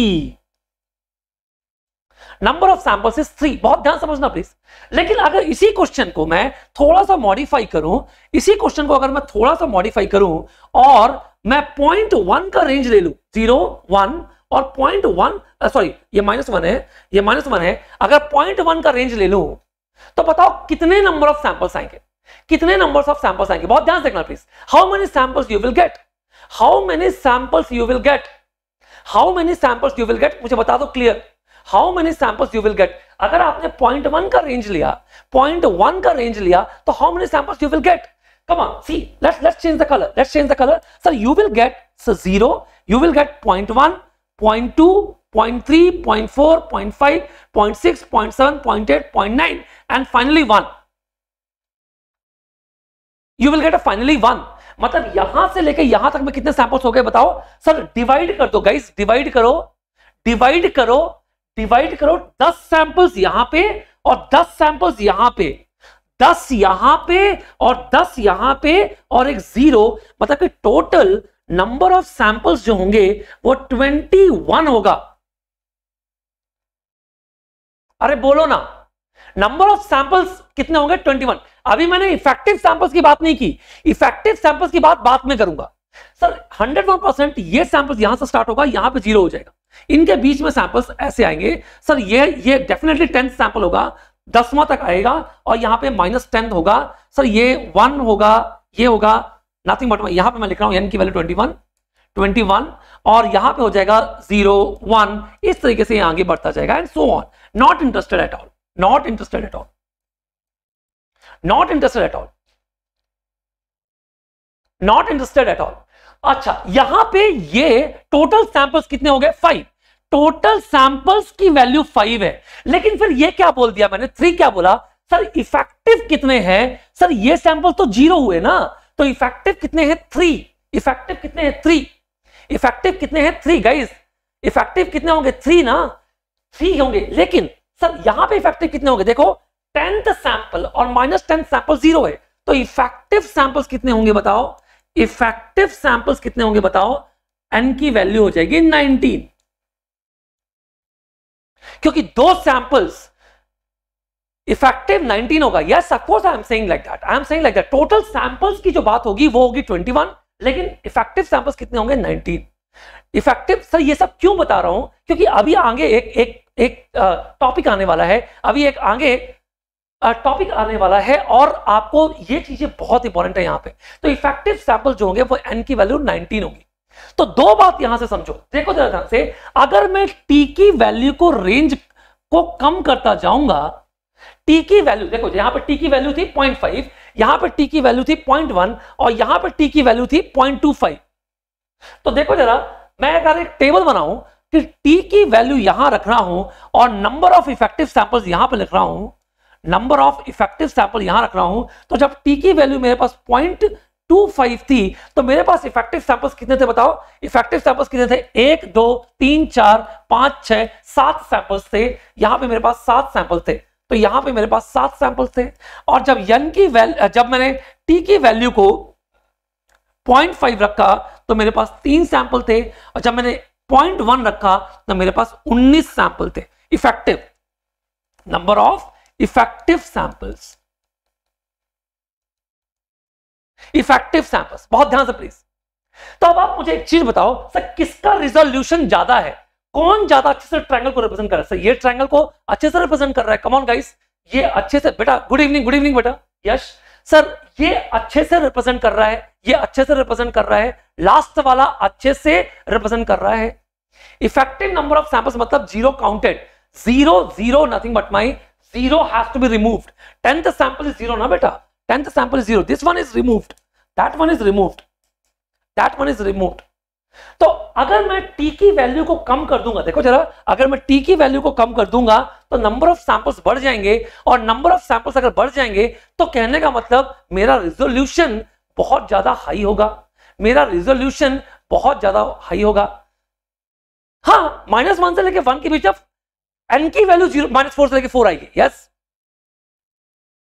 number of samples is three बहुत ध्यान समझना प्लीज लेकिन अगर इसी क्वेश्चन को मैं थोड़ा सा मॉडिफाई करूं इसी क्वेश्चन को अगर मैं थोड़ा सा मॉडिफाई करूं और मैं पॉइंट वन का रेंज ले लू जीरो वन और पॉइंट वन सॉरी ये माइनस वन है ये माइनस वन है अगर पॉइंट वन का रेंज ले लू तो बताओ कितने नंबर ऑफ सैंपल्स आएंगे कितने नंबर ऑफ सैंपल्स आएंगे बहुत ध्यान देखना please how many samples you will get how many samples you will get how many samples you will get मुझे बता दो clear how many samples you will get अगर आपने पॉइंट वन का रेंज लिया पॉइंट वन का range लिया तो how many samples you will get come on see let's let's change the colour let's change the colour sir you will get so 0, you will get 0 0.1, 0 0.2, 0.3, 0 0.4, 0.5, 0.6, 0.7, 0.8, 0.9 and finally 1. You will get a finally 1. मतलब यहां से लेकर यहां तक में कितने samples हो गए बताओ सर डिवाइड कर दो गाइस डिवाइड करो डिवाइड करो डिवाइड करो 10 सैंपल्स यहां पे और 10 सैंपल्स यहां पे 10 यहां पे और 10 यहां पे और एक जीरो मतलब कि टोटल नंबर ऑफ सैंपल्स जो होंगे वो 21 होगा अरे बोलो ना नंबर ऑफ सैंपल्स कितने होंगे 21 अभी मैंने इफेक्टिव सैंपल्स की बात नहीं की इफेक्टिव सैंपल्स की बात बात में करूंगा सर 101 परसेंट ये सैंपल्स यहां से स्टार्ट होगा यहां पे जीरो हो जाएगा इनके बीच में सैंपल्स ऐसे आएंगे सर ये ये डेफिनेटली टेंथ सैंपल होगा दसवां तक आएगा और यहां पे माइनस टेंथ होगा सर ये वन होगा ये होगा नथिंग बट यहां पे मैं लिख रहा हूं एन की value twenty one twenty one और यहां पे हो जाएगा जीरो वन इस तरीके से आगे बढ़ता जाएगा and so on not interested at all not interested at all not interested at all not interested at all अच्छा यहां पे ये टोटल सैंपल्स कितने हो गए फाइव टोटल सैंपल्स की वैल्यू फाइव है लेकिन फिर ये क्या बोल दिया मैंने थ्री क्या बोला सर इफेक्टिव कितने हैं सर ये सैंपल तो जीरो हुए ना तो इफेक्टिव कितने हैं थ्री इफेक्टिव कितने हैं थ्री इफेक्टिव कितने हैं थ्री गाइज इफेक्टिव कितने होंगे थ्री ना थ्री होंगे लेकिन सर यहां पे इफेक्टिव कितने होंगे देखो टेंथ सैंपल और माइनस टेंथ सैंपल जीरो है तो इफेक्टिव सैंपल्स कितने होंगे बताओ इफेक्टिव सैंपल्स कितने होंगे बताओ एन की वैल्यू हो जाएगी 19 क्योंकि दो सैंपल्स इफेक्टिव 19 होगा yes suppose I am saying like that I am saying like that total samples की जो बात होगी वो होगी 21 लेकिन इफेक्टिव सैंपल्स कितने होंगे 19 इफेक्टिव सर ये सब क्यों बता रहा हूं क्योंकि अभी आगे एक एक एक टॉपिक आने वाला है अभी एक आगे टॉपिक आने वाला है और आपको ये चीजें बहुत इंपॉर्टेंट है यहां पे तो इफेक्टिव सैंपल जो होंगे वो एन की वैल्यू 19 होगी तो दो बात यहां से समझो देखो जरा ध्यान से अगर मैं टी की वैल्यू को रेंज को कम करता जाऊंगा टी की वैल्यू देखो यहां पर टी की वैल्यू थी पॉइंट फाइव यहां पर टी की वैल्यू थी पॉइंट वन और यहां पर टी की वैल्यू थी पॉइंट टू फाइव तो देखो जरा मैं अगर एक टेबल बनाऊं कि टी की वैल्यू यहां रख रहा हूं और नंबर ऑफ इफेक्टिव सैंपल्स यहां पर लिख रहा हूं नंबर ऑफ इफेक्टिव सैंपल यहां रख रहा हूं तो जब टी की वैल्यू मेरे पास पॉइंट टू फाइव थी तो मेरे पास इफेक्टिव सैंपल्स कितने थे बताओ इफेक्टिव सैंपल्स कितने थे एक दो तीन चार पांच छह सात सैंपल्स थे यहां पे मेरे पास सात सैंपल थे तो यहां पे मेरे पास सात सैंपल्स थे और जब यन की वैल्यू जब मैंने टी की वैल्यू को 0.5 रखा तो मेरे पास तीन सैंपल थे और जब मैंने 0.1 रखा तो मेरे पास 19 सैंपल थे effective number of effective samples effective samples बहुत ध्यान से प्लीज तो अब आप मुझे एक चीज बताओ सर किसका रिजोल्यूशन ज्यादा है कौन ज्यादा अच्छे से ट्रायंगल को रिप्रेजेंट कर रहा है सर ये ट्रायंगल को अच्छे से रिप्रेजेंट कर रहा है कमॉन गाइस ये अच्छे से बेटा गुड इवनिंग गुड इवनिंग बेटा यश सर ये अच्छे से रिप्रेजेंट कर रहा है ये अच्छे से रिप्रेजेंट कर रहा है लास्ट वाला अच्छे से रिप्रेजेंट कर रहा है इफेक्टिव नंबर ऑफ सैंपल्स मतलब zero counted zero zero nothing but my zero has to be removed tenth sample is zero ना बेटा tenth sample is zero this one is removed that one is removed that one is removed तो अगर मैं T की वैल्यू को कम कर दूंगा देखो जरा अगर मैं टी की वैल्यू को कम कर दूंगा तो नंबर ऑफ सैंपल्स बढ़ जाएंगे और नंबर ऑफ सैंपल्स अगर बढ़ जाएंगे तो कहने का मतलब मेरा रिजोल्यूशन बहुत ज्यादा हाई होगा मेरा रिजोल्यूशन बहुत ज्यादा हाई होगा हाँ माइनस वन से लेके वन के बीच ऑफ एन की वैल्यू जीरो माइनस फोर से लेके फोर आएगी यस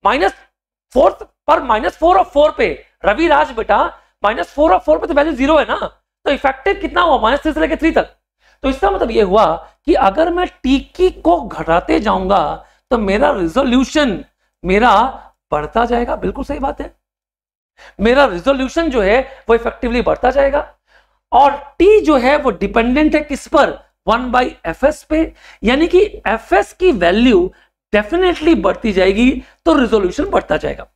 माइनस फोर पर माइनस फोर और फोर पे रवि राज बेटा माइनस फोर और फोर पे तो वैल्यू जीरो है ना तो इफेक्टिव कितना हुआ माइनस थ्री से लेकर थ्री तक तो इसका मतलब ये हुआ कि अगर मैं टीकी को घटाते जाऊंगा तो मेरा रिजोल्यूशन मेरा बढ़ता जाएगा बिल्कुल सही बात है मेरा रिजोल्यूशन जो है वो इफेक्टिवली बढ़ता जाएगा और टी जो है वो डिपेंडेंट है किस पर वन बाई एफ एस पे यानी कि एफ एस की वैल्यू डेफिनेटली बढ़ती जाएगी तो रिजोल्यूशन बढ़ता जाएगा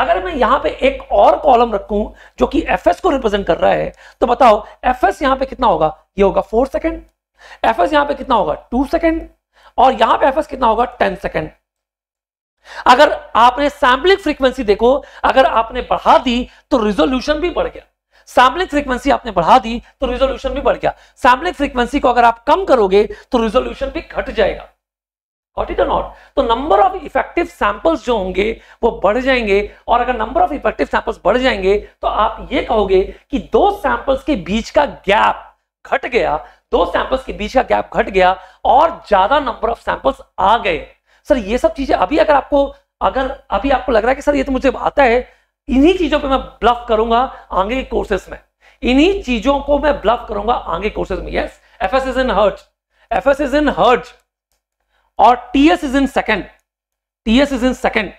अगर मैं यहां पे एक और कॉलम रखूं जो कि एफ को रिप्रेजेंट कर रहा है तो बताओ एफ एस यहां पर कितना होगा ये होगा फोर सेकेंड एफ एस यहां पर कितना होगा टू सेकेंड और यहां पे एफ एस कितना होगा टेन सेकेंड अगर आपने सैम्पलिंग फ्रीक्वेंसी देखो अगर आपने बढ़ा दी तो रिजोल्यूशन भी बढ़ गया सैम्पलिंग फ्रीक्वेंसी आपने बढ़ा दी तो रिजोल्यूशन भी बढ़ गया सैम्पलिंग फ्रीक्वेंसी को अगर आप कम करोगे तो रिजोल्यूशन भी घट जाएगा गॉट इट नॉट तो नंबर ऑफ इफेक्टिव सैंपल्स जो होंगे वो बढ़ जाएंगे और अगर नंबर ऑफ इफेक्टिव सैंपल्स बढ़ जाएंगे तो आप ये कहोगे कि दो सैंपल्स के बीच का गैप घट गया दो सैंपल्स के बीच का गैप घट गया और ज्यादा नंबर ऑफ सैंपल्स आ गए सर ये सब चीजें अभी अगर आपको अगर अभी आपको लग रहा है कि सर ये तो मुझे आता है इन्हीं चीजों पे मैं ब्लफ करूंगा आगे के कोर्सेस में इन्हीं चीजों को मैं ब्लफ करूंगा आगे कोर्सेज में yes F S is in hertz F S is in hertz और TS is in second TS is in second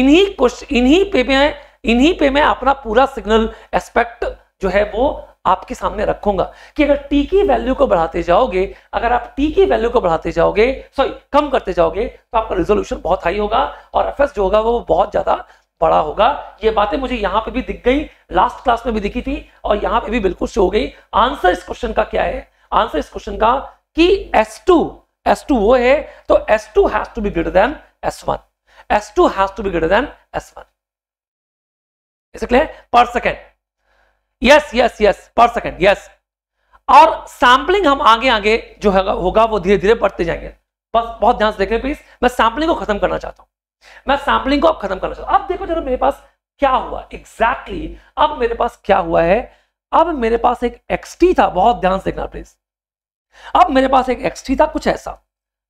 इन्हीं क्वेश्चन इन्हीं पे मैं इन्हीं पे में अपना पूरा सिग्नल एस्पेक्ट जो है वो आपके सामने रखूंगा कि अगर टी की वैल्यू को बढ़ाते जाओगे अगर आप टी की वैल्यू को बढ़ाते जाओगे सॉरी कम करते जाओगे तो आपका रिजोल्यूशन बहुत हाई होगा और एफ जो होगा वो बहुत ज्यादा बड़ा होगा ये बातें मुझे यहां पे भी दिख गई लास्ट क्लास में भी दिखी थी और यहां पे भी बिल्कुल शो हो गई आंसर इस क्वेश्चन का क्या है आंसर इस क्वेश्चन का कि S2 S2 वो है तो S2 has to be greater than S1 S2 has to be greater than S1 is clear per second yes yes yes per second yes और सैम्पलिंग हम आगे आगे जो है होगा वो धीरे धीरे बढ़ते जाएंगे बस बहुत ध्यान से देखें प्लीज मैं सैम्पलिंग को खत्म करना चाहता हूं मैं सैम्पलिंग को अब खत्म करना चाहता हूं अब देखो जरा मेरे पास क्या हुआ एग्जैक्टली exactly, अब मेरे पास क्या हुआ है अब मेरे पास एक एक्सटी था बहुत ध्यान से देखना प्लीज अब मेरे पास एक एक्स था कुछ ऐसा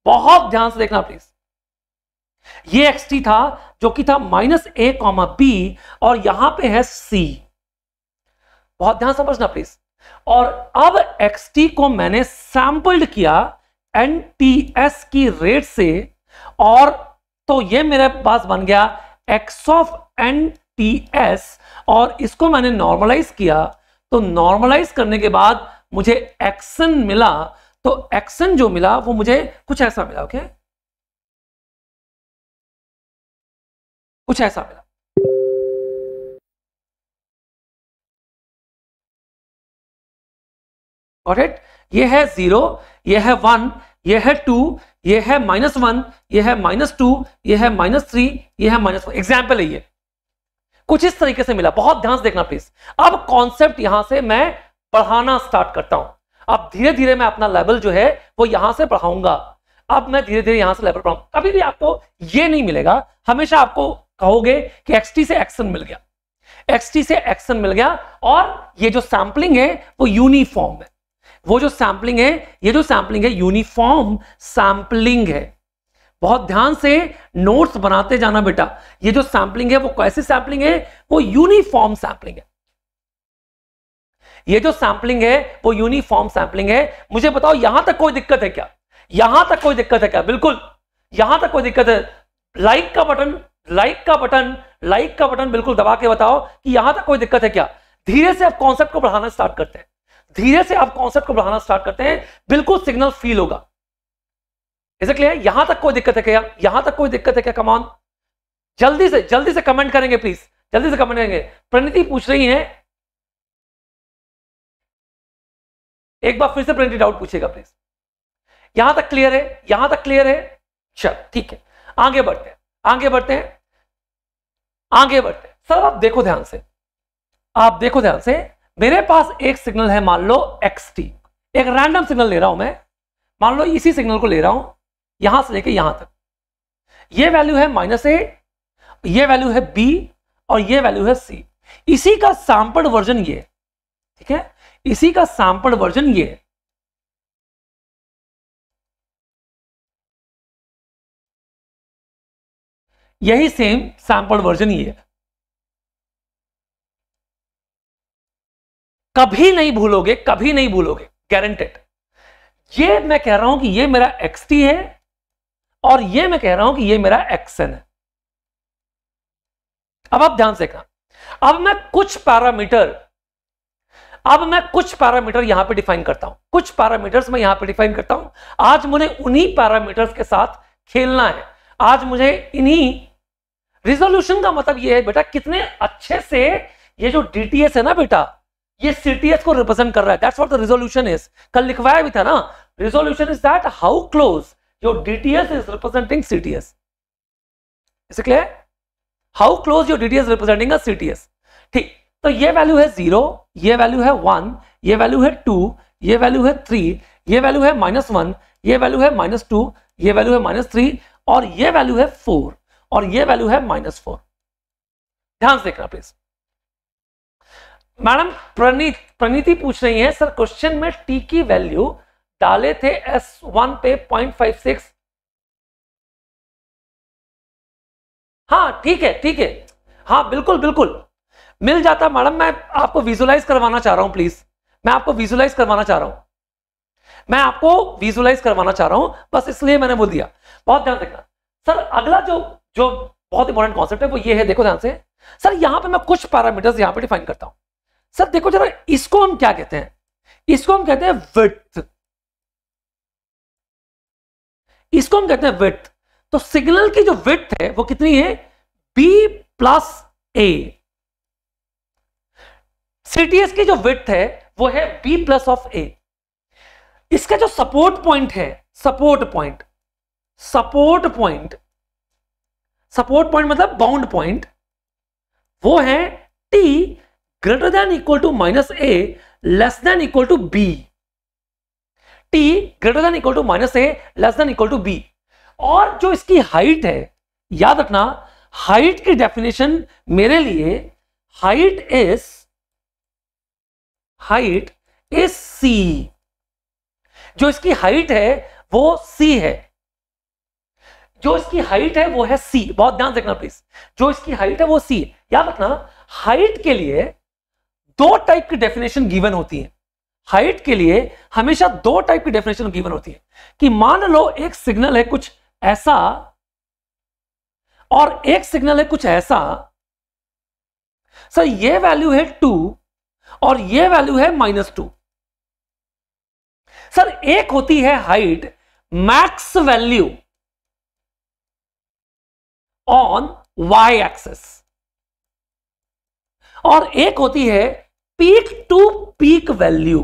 बहुत ध्यान से देखना प्लीज ये एक्स था जो कि था माइनस ए कॉमा बी और यहां पे है सी बहुत ध्यान समझना प्लीज और अब एक्स को मैंने सैंपल्ड किया एन की रेट से और तो ये मेरे पास बन गया एक्स ऑफ एन और इसको मैंने नॉर्मलाइज किया तो नॉर्मलाइज करने के बाद मुझे एक्शन मिला तो एक्शन जो मिला वो मुझे कुछ ऐसा मिला ओके कुछ ऐसा मिला और इट ये है जीरो ये है वन ये है टू ये है माइनस वन ये है माइनस टू ये है माइनस थ्री ये है माइनस फोर एग्जाम्पल है ये कुछ इस तरीके से मिला बहुत ध्यान से देखना प्लीज अब कॉन्सेप्ट यहां से मैं पढ़ाना स्टार्ट करता हूं अब धीरे धीरे मैं अपना लेवल जो है वो यहां से पढ़ाऊंगा अब मैं धीरे धीरे यहां से लेवल पढ़ाऊंगा कभी भी आपको ये नहीं मिलेगा हमेशा आपको कहोगे कि एक्सटी से एक्शन मिल गया एक्सटी से एक्शन मिल गया और ये जो सैम्पलिंग है वो यूनिफॉर्म है वो जो सैम्पलिंग है ये जो सैम्पलिंग है यूनिफॉर्म सैम्पलिंग है बहुत ध्यान से नोट्स बनाते जाना बेटा ये जो सैम्पलिंग है वो कैसी सैम्पलिंग है वो यूनिफॉर्म सैम्पलिंग है ये जो सैंपलिंग है वो यूनिफॉर्म सैंपलिंग है मुझे बताओ यहां तक कोई दिक्कत है क्या यहां तक कोई दिक्कत है क्या बिल्कुल यहां तक कोई दिक्कत है लाइक का बटन लाइक का बटन लाइक का बटन बिल्कुल दबा के बताओ कि यहां तक कोई दिक्कत है क्या धीरे से आप कॉन्सेप्ट को बढ़ाना स्टार्ट करते हैं धीरे से आप कॉन्सेप्ट को बढ़ाना स्टार्ट करते हैं बिल्कुल सिग्नल फील होगा इसे क्लियर यहां तक कोई दिक्कत है क्या यहां तक कोई दिक्कत है क्या कमान जल्दी से जल्दी से कमेंट करेंगे प्लीज जल्दी से कमेंट करेंगे प्रणिति पूछ रही है एक बार फिर से प्रिंटेड आउट पूछेगा प्लीज यहां तक क्लियर है यहां तक क्लियर है चल ठीक है आगे बढ़ते हैं आगे बढ़ते हैं आगे बढ़ते हैं सर आप देखो ध्यान से आप देखो ध्यान से मेरे पास एक सिग्नल है मान लो एक्स टी एक रैंडम सिग्नल ले रहा हूं मैं मान लो इसी सिग्नल को ले रहा हूं यहां से लेके यहां तक ये वैल्यू है माइनस ए ये वैल्यू है बी और ये वैल्यू है सी इसी का सैंपल वर्जन ये ठीक है इसी का सैंपल वर्जन ये है यही सेम सैंपल वर्जन ये है कभी नहीं भूलोगे कभी नहीं भूलोगे गारंटेड ये मैं कह रहा हूं कि ये मेरा एक्स टी है और ये मैं कह रहा हूं कि ये मेरा एक्सन है अब आप ध्यान से कहा अब मैं कुछ पैरामीटर अब मैं कुछ पैरामीटर यहां पे डिफाइन करता हूं कुछ पैरामीटर्स मैं यहां पे डिफाइन करता हूं आज मुझे उन्हीं पैरामीटर्स के साथ खेलना है आज मुझे इन्हीं रिजोल्यूशन का मतलब यह है बेटा कितने अच्छे से ये जो डीटीएस है ना बेटा ये सीटीएस को रिप्रेजेंट कर रहा है रिजोल्यूशन इज कल लिखवाया भी था ना resolution is that how close your DTS is representing CTS इसे clear how close your DTS representing CTS ठीक तो ये वैल्यू है जीरो ये वैल्यू है वन ये वैल्यू है टू ये वैल्यू है थ्री ये वैल्यू है माइनस वन ये वैल्यू है माइनस टू ये वैल्यू है माइनस थ्री और ये वैल्यू है फोर और ये वैल्यू है माइनस फोर ध्यान से देखना प्लीज मैडम प्रणीत प्रणीति पूछ रही है सर क्वेश्चन में टी की वैल्यू डाले थे एस वन पे पॉइंट फाइव सिक्स हाँ ठीक है ठीक है हाँ बिल्कुल बिल्कुल मिल जाता मैडम मैं आपको विजुलाइज करवाना चाह रहा हूं प्लीज मैं आपको विजुलाइज करवाना चाह रहा हूं मैं आपको विजुलाइज करवाना चाह रहा हूं बस इसलिए मैंने बोल दिया बहुत ध्यान देखना सर अगला जो जो बहुत इंपॉर्टेंट कॉन्सेप्ट है वो ये है देखो ध्यान से सर यहां पे मैं कुछ पैरामीटर्स यहां पे डिफाइन करता हूं सर देखो जरा इसको हम क्या कहते हैं इसको हम कहते हैं विथ इसको हम कहते हैं विथ तो सिग्नल की जो विथ है वो कितनी है बी प्लस ए सीटीएस की जो विथ है वो है बी प्लस ऑफ ए इसका जो सपोर्ट पॉइंट है support point support point support point मतलब बाउंड पॉइंट वो है T greater than equal to minus A less than equal to B T greater than equal to minus A less than equal to B और जो इसकी height है याद रखना height की डेफिनेशन मेरे लिए height is height is C जो इसकी हाइट है वो सी है जो इसकी हाइट है वो है सी बहुत ध्यान रखना प्लीज जो इसकी हाइट है वो सी याद रखना हाइट के लिए दो टाइप की डेफिनेशन गिवन होती है हाइट के लिए हमेशा दो टाइप की डेफिनेशन गिवन होती है कि मान लो एक सिग्नल है कुछ ऐसा और एक सिग्नल है कुछ ऐसा सर ये वैल्यू है टू और ये वैल्यू है माइनस टू सर एक होती है height max value on Y axis और एक होती है पीक टू पीक वैल्यू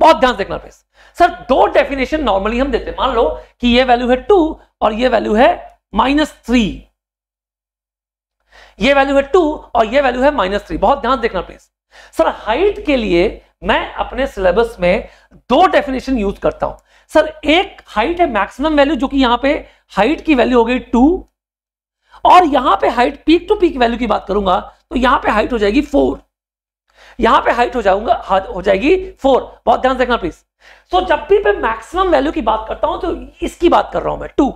बहुत ध्यान देखना प्लीज सर दो डेफिनेशन नॉर्मली हम देते हैं मान लो कि ये वैल्यू है टू और ये वैल्यू है माइनस थ्री ये वैल्यू है टू और ये वैल्यू है माइनस थ्री बहुत ध्यान देखना प्लीज सर हाइट के लिए मैं अपने सिलेबस में दो डेफिनेशन यूज करता हूं सर एक हाइट है मैक्सिमम वैल्यू जो कि यहां पे हाइट की वैल्यू हो गई टू और यहां पे height peak to peak value की बात करूंगा तो यहां पे हाइट हो जाएगी फोर यहां पे हाइट हो जाऊंगा हाँ, हो जाएगी फोर बहुत ध्यान देखना प्लीज सो जब भी मैं मैक्सिमम वैल्यू की बात करता हूं तो इसकी बात कर रहा हूं मैं टू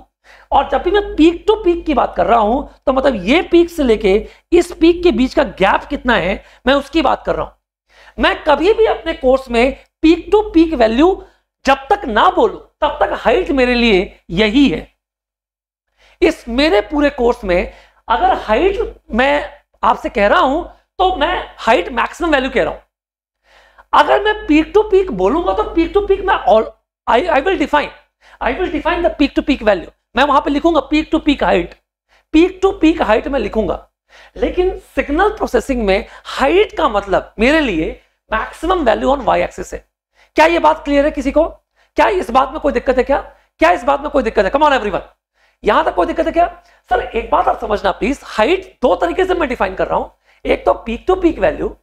और जब भी मैं पीक टू पीक की बात कर रहा हूं तो मतलब ये पीक से लेके इस पीक के बीच का गैप कितना है मैं उसकी बात कर रहा हूं मैं कभी भी अपने कोर्स में पीक टू पीक वैल्यू जब तक ना बोलू तब तक हाइट मेरे लिए यही है इस मेरे पूरे कोर्स में अगर हाइट मैं आपसे कह रहा हूं तो मैं हाइट मैक्सिमम वैल्यू कह रहा हूं अगर मैं पीक टू पीक बोलूंगा तो पीक टू पीक मैं I will define I will define the peak to peak value मैं वहां पे लिखूंगा peak to peak height peak to peak height में लिखूंगा लेकिन सिग्नल प्रोसेसिंग में हाइट का मतलब मेरे लिए maximum value on Y axis है क्या ये बात क्लियर है किसी को क्या इस बात में कोई दिक्कत है क्या क्या इस बात में कोई दिक्कत है एवरी वन यहां तक कोई दिक्कत है क्या सर एक बात आप समझना प्लीज हाइट दो तरीके से मैं डिफाइन कर रहा हूं एक तो पीक टू पीक वैल्यू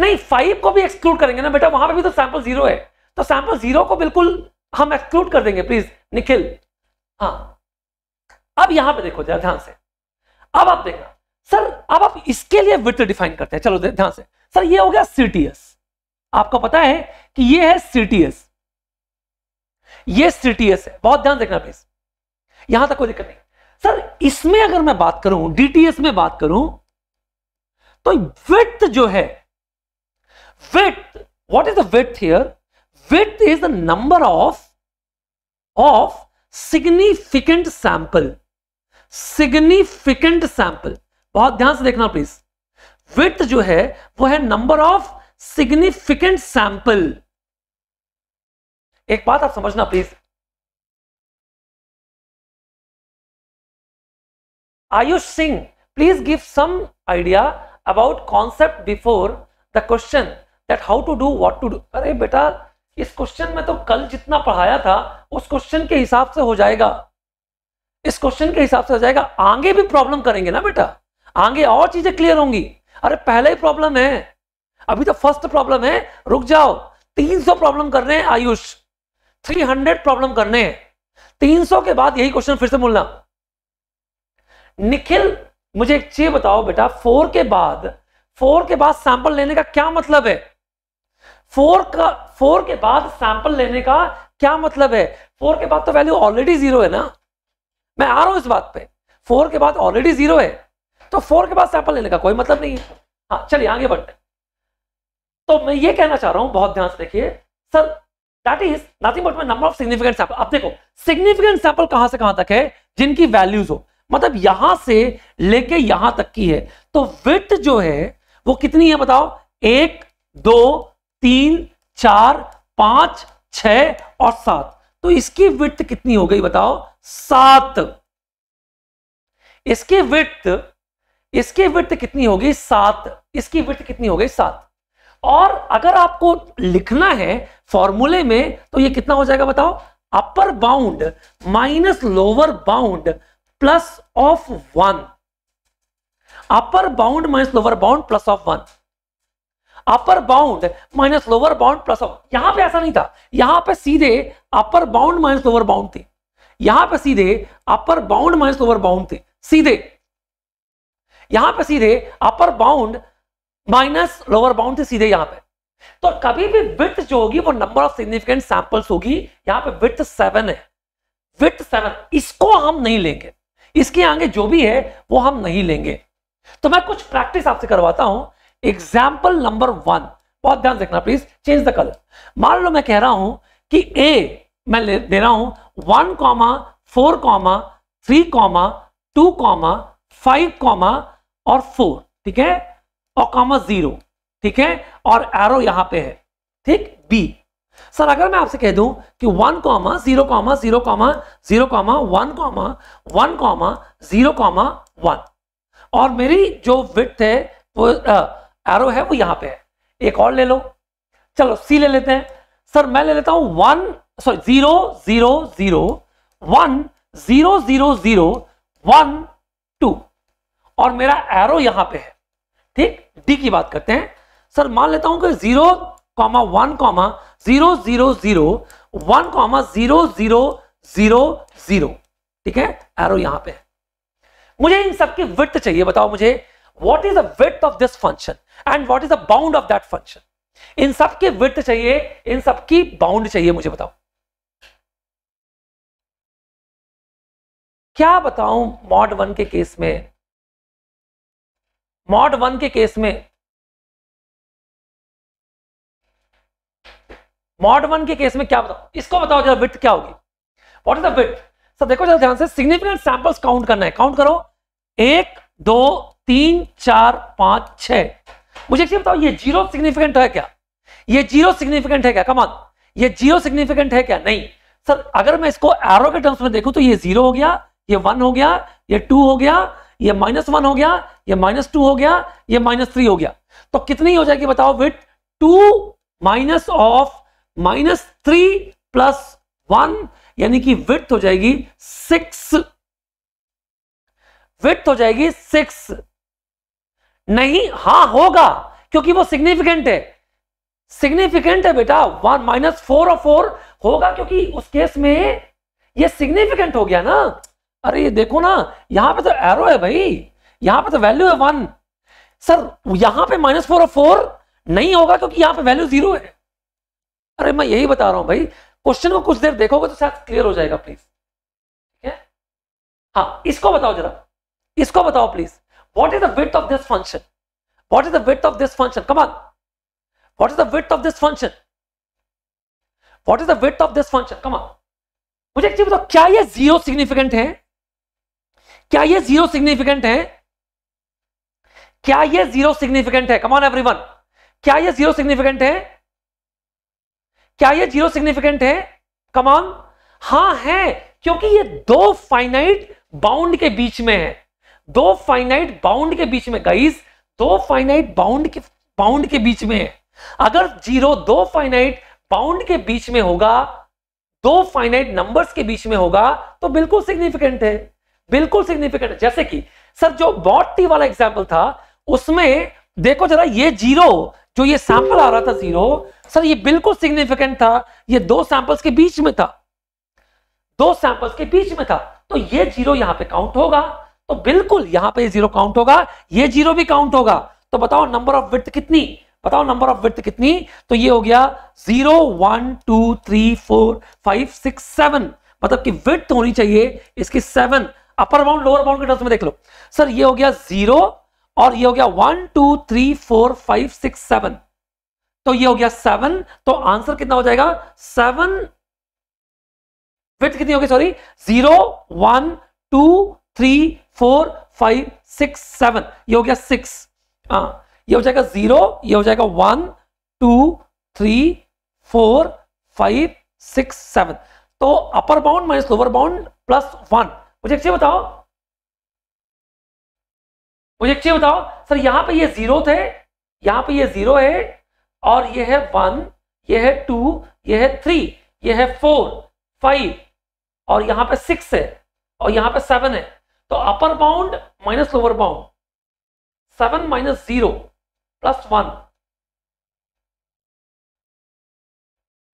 नहीं फाइव को भी एक्सक्लूड करेंगे ना बेटा वहां पे भी तो सैंपल जीरो है तो सैंपल जीरो को बिल्कुल हम एक्सक्लूड कर देंगे प्लीज निखिल हाँ अब यहां पे देखो जरा ध्यान से अब आप देखना सर अब आप इसके लिए विट डिफाइन करते हैं चलो ध्यान से सर ये हो गया सीटीएस आपको पता है कि ये है सीटीएस ये सीटीएस है बहुत ध्यान देखना प्लीज यहां तक कोई दिक्कत नहीं सर इसमें अगर मैं बात करूं डीटीएस में बात करूं तो वित्त जो है width what is the width here width is the number of of significant sample significant sample बहुत ध्यान से देखना प्लीज विथ जो है वो है नंबर ऑफ सिग्निफिकेंट सैंपल एक बात आप समझना please Ayush Singh please give some idea about concept before the question that how to do what to do अरे बेटा इस क्वेश्चन में तो कल जितना पढ़ाया था उस क्वेश्चन के हिसाब से हो जाएगा इस क्वेश्चन के हिसाब से हो जाएगा आगे भी प्रॉब्लम करेंगे ना बेटा आगे और चीजें क्लियर होंगी अरे पहला ही प्रॉब्लम है अभी तो फर्स्ट प्रॉब्लम है रुक जाओ 300 प्रॉब्लम कर रहे हैं आयुष 300 प्रॉब्लम करने हैं 300 के बाद यही क्वेश्चन फिर से बोलना निखिल मुझे एक चीज बताओ बेटा फोर के बाद फोर के बाद सैंपल लेने का क्या मतलब है फोर का फोर के बाद सैंपल लेने का क्या मतलब है फोर के बाद तो वैल्यू ऑलरेडी जीरो है ना मैं आ रहा हूं इस बात पे फोर के बाद ऑलरेडी जीरो है तो फोर के बाद सैंपल लेने का कोई मतलब नहीं है हाँ चलिए आगे बढ़ते तो मैं ये कहना चाह रहा हूं बहुत ध्यान से देखिए sir that is nothing but मैं नंबर ऑफ सिग्निफिकेंट सैंपल आप देखो सिग्निफिकेंट सैंपल कहां से कहां तक है जिनकी वैल्यूज हो मतलब यहां से लेके यहां तक की है तो विथ जो है वो कितनी है बताओ एक दो तीन चार पांच छ और सात तो इसकी वित्त कितनी हो गई बताओ सात इसकी वित्त इसकी वित्त कितनी होगी सात इसकी वित्त कितनी हो गई सात और अगर आपको लिखना है फॉर्मूले में तो ये कितना हो जाएगा बताओ upper bound minus lower bound plus of one upper bound minus lower bound plus of one upper bound minus lower bound plus यहां पे ऐसा नहीं था यहां पे सीधे upper bound minus lower bound थे यहां पे सीधे upper bound minus lower bound थे सीधे यहां पे सीधे upper bound minus lower bound थे सीधे यहां पे तो कभी भी विथ जो होगी वो नंबर ऑफ सिग्निफिकेंट सैंपल्स होगी यहां पे विथ सेवन है विथ सेवन इसको हम नहीं लेंगे इसके आगे जो भी है वो हम नहीं लेंगे तो मैं कुछ प्रैक्टिस आपसे करवाता हूं एग्जाम्पल नंबर वन बहुत ध्यान देखना प्लीज चेंज द कलर मान लो मैं कह रहा हूं कि ए मैं ले, दे रहा हूं one comma four comma three comma two comma five comma और फोर ठीक है और कॉमा जीरो ठीक है और एरो यहां पे है ठीक बी सर अगर मैं आपसे कह दूं कि one comma zero comma zero comma zero comma one comma one comma zero comma one और मेरी जो विथ है वो आ, एरो है वो यहां पे है एक और ले लो चलो सी ले लेते हैं सर मैं ले लेता हूं one sorry zero zero zero one zero zero zero one two और मेरा एरो यहां पे है ठीक डी की बात करते हैं सर मान लेता हूं कि zero comma one comma zero zero zero one comma zero zero zero zero ठीक है एरो यहां पे है मुझे इन सबकी वित्त चाहिए बताओ मुझे what is the of this function and what is the bound of that function इन सब की विथ चाहिए इन सब की बाउंड चाहिए मुझे बताओ क्या बताऊं मॉड वन के केस में मॉड वन के केस में मॉड वन के केस में क्या बताओ इसको बताओ जरा विथ क्या होगी what is the width sir देखो जरा ध्यान से सिग्निफिकेंट सैंपल्स काउंट करना है काउंट करो एक दो तीन चार पांच छ मुझे एक बताओ ये जीरो सिग्निफिकेंट है क्या ये जीरो सिग्निफिकेंट है क्या कमान ये जीरो सिग्निफिकेंट है क्या नहीं सर अगर मैं इसको एरो के टर्म्स में देखू तो ये जीरो हो गया ये वन हो गया ये टू हो गया ये माइनस वन हो गया ये माइनस टू हो गया ये माइनस थ्री हो गया तो कितनी हो जाएगी बताओ width two minus of minus three plus one यानी कि विथ हो जाएगी सिक्स विथ हो जाएगी सिक्स नहीं हां होगा क्योंकि वो सिग्निफिकेंट है सिग्निफिकेंट है बेटा वन माइनस फोर और फोर होगा क्योंकि उस केस में ये सिग्निफिकेंट हो गया ना अरे ये देखो ना यहां पे तो एरो है भाई यहां पे तो वैल्यू है वन सर यहां पे माइनस फोर और फोर नहीं होगा क्योंकि यहां पे वैल्यू जीरो है अरे मैं यही बता रहा हूं भाई क्वेश्चन को कुछ देर देखोगे तो शायद क्लियर हो जाएगा प्लीज ठीक है हाँ इसको बताओ जरा इसको बताओ please What is the width of this function? What is the width of this function? Come on. What is the width of this function? What is the width of this function? Come on. मुझे एक चीज बताओ क्या ये zero significant है क्या ये zero significant है क्या ये जीरो सिग्निफिकेंट है कमॉन एवरीवन क्या ये जीरो सिग्निफिकेंट है क्या ये जीरो सिग्निफिकेंट है कमॉन हाँ है क्योंकि ये दो फाइनाइट बाउंड के बीच में है दो फाइनाइट बाउंड के बीच में गाइस दो फाइनाइट बाउंड के बाउंड के बीच में अगर जीरो दो फाइनाइट बाउंड के बीच में होगा दो फाइनाइट नंबर्स के बीच में होगा तो बिल्कुल सिग्निफिकेंट है बिल्कुल सिग्निफिकेंट है जैसे कि सर जो बॉट टी वाला एग्जाम्पल था उसमें देखो जरा ये जीरो जो ये सैंपल आ रहा था जीरो सर ये बिल्कुल सिग्निफिकेंट था ये दो सैंपल्स के बीच में था दो सैंपल्स के बीच में था तो ये जीरो यहां पे काउंट होगा तो बिल्कुल यहां पे जीरो काउंट होगा ये जीरो भी काउंट होगा तो बताओ नंबर ऑफ विथ कितनी बताओ नंबर ऑफ विथ कितनी तो ये हो गया zero one two three four five six seven मतलब कि विथ होनी चाहिए इसकी seven upper bound lower bound के टर्म्स में देख लो सर ये हो गया जीरो और ये हो गया one two three four five six seven तो ये हो गया सेवन तो आंसर कितना हो जाएगा सेवन विथ कितनी होगी sorry zero one two three four five six seven ये हो गया सिक्स हाँ ये हो जाएगा जीरो ये हो जाएगा one two three four five six seven तो upper bound minus lower bound plus one मुझे एक चीज बताओ मुझे एक चीज बताओ सर यहां पे ये जीरो थे यहां पे ये जीरो है और ये है वन ये है टू ये है थ्री ये है फोर फाइव और यहां पे सिक्स है और यहां पे सेवन है तो upper bound minus lower bound seven minus zero plus one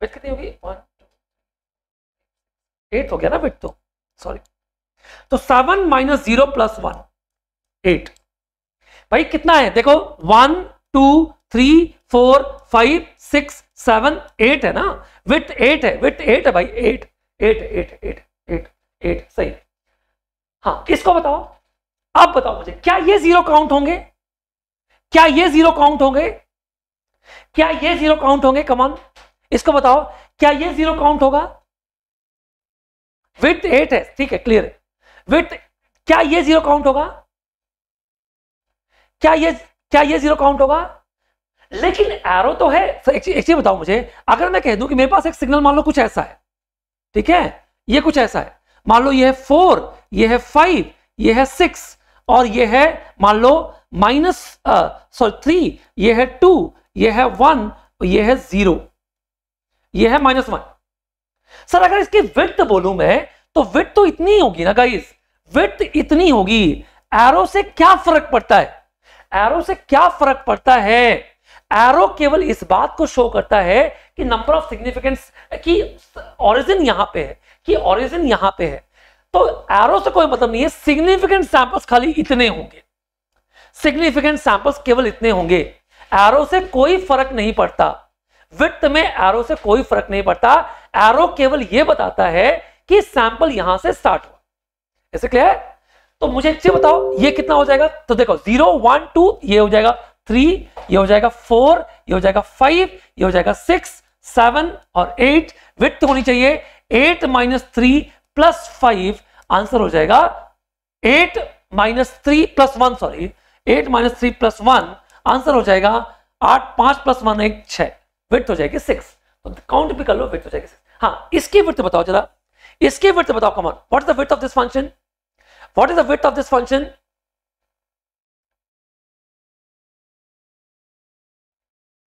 width कितनी होगी वन एट हो गया ना विथ तो सॉरी तो seven minus zero plus one eight भाई कितना है देखो one two three four five six seven eight है ना विथ एट है विथ एट है भाई eight eight eight eight eight eight सही हाँ इसको बताओ आप बताओ मुझे क्या ये जीरो काउंट होंगे क्या ये जीरो काउंट होंगे क्या ये जीरो काउंट होंगे कमान इसको बताओ क्या ये जीरो काउंट होगा विथ एट है ठीक है क्लियर है विथ क्या ये जीरो काउंट होगा क्या ये क्या ये जीरो काउंट होगा लेकिन एरो तो है तो चीज बताओ मुझे अगर मैं कह दूं कि मेरे पास एक सिग्नल मान लो कुछ ऐसा है ठीक है ये कुछ ऐसा है मान लो ये है फोर ये है फाइव ये है सिक्स और ये है मान लो माइनस सॉरी थ्री ये है टू ये है वन ये है जीरो ये है माइनस वन सर अगर इसकी विथ बोलू मैं तो विथ तो इतनी होगी ना गाइस विथ इतनी होगी एरो से क्या फर्क पड़ता है एरो से क्या फर्क पड़ता है एरो केवल इस बात को शो करता है कि नंबर ऑफ सिग्निफिकेंस की ओरिजिन यहां पे है कि ओरिजिन यहां पे है तो एरो से कोई मतलब नहीं है सिग्निफिकेंट सैंपल्स खाली इतने होंगे सिग्निफिकेंट सैंपल्स केवल इतने होंगे एरो से कोई फर्क नहीं पड़ता वित्त में एरो से कोई फर्क नहीं पड़ता एरो केवल यह बताता है कि सैंपल यहां से स्टार्ट हुआ ऐसे क्लियर है तो मुझे एक चीज बताओ ये कितना हो जाएगा तो देखो जीरो वन टू ये हो जाएगा थ्री ये हो जाएगा फोर ये हो जाएगा फाइव ये हो जाएगा सिक्स सेवन और एट वित्त होनी चाहिए eight minus three plus five answer हो जाएगा eight minus three plus one sorry eight minus three plus one answer हो जाएगा आठ पांच प्लस वन एक छह हो जाएगी सिक्स तो काउंट भी कर लो विथ हो जाएगी सिक्स हाँ इसकी विथ बताओ जरा इसकी विथ बताओ come on what is the width of this function what is the width of this function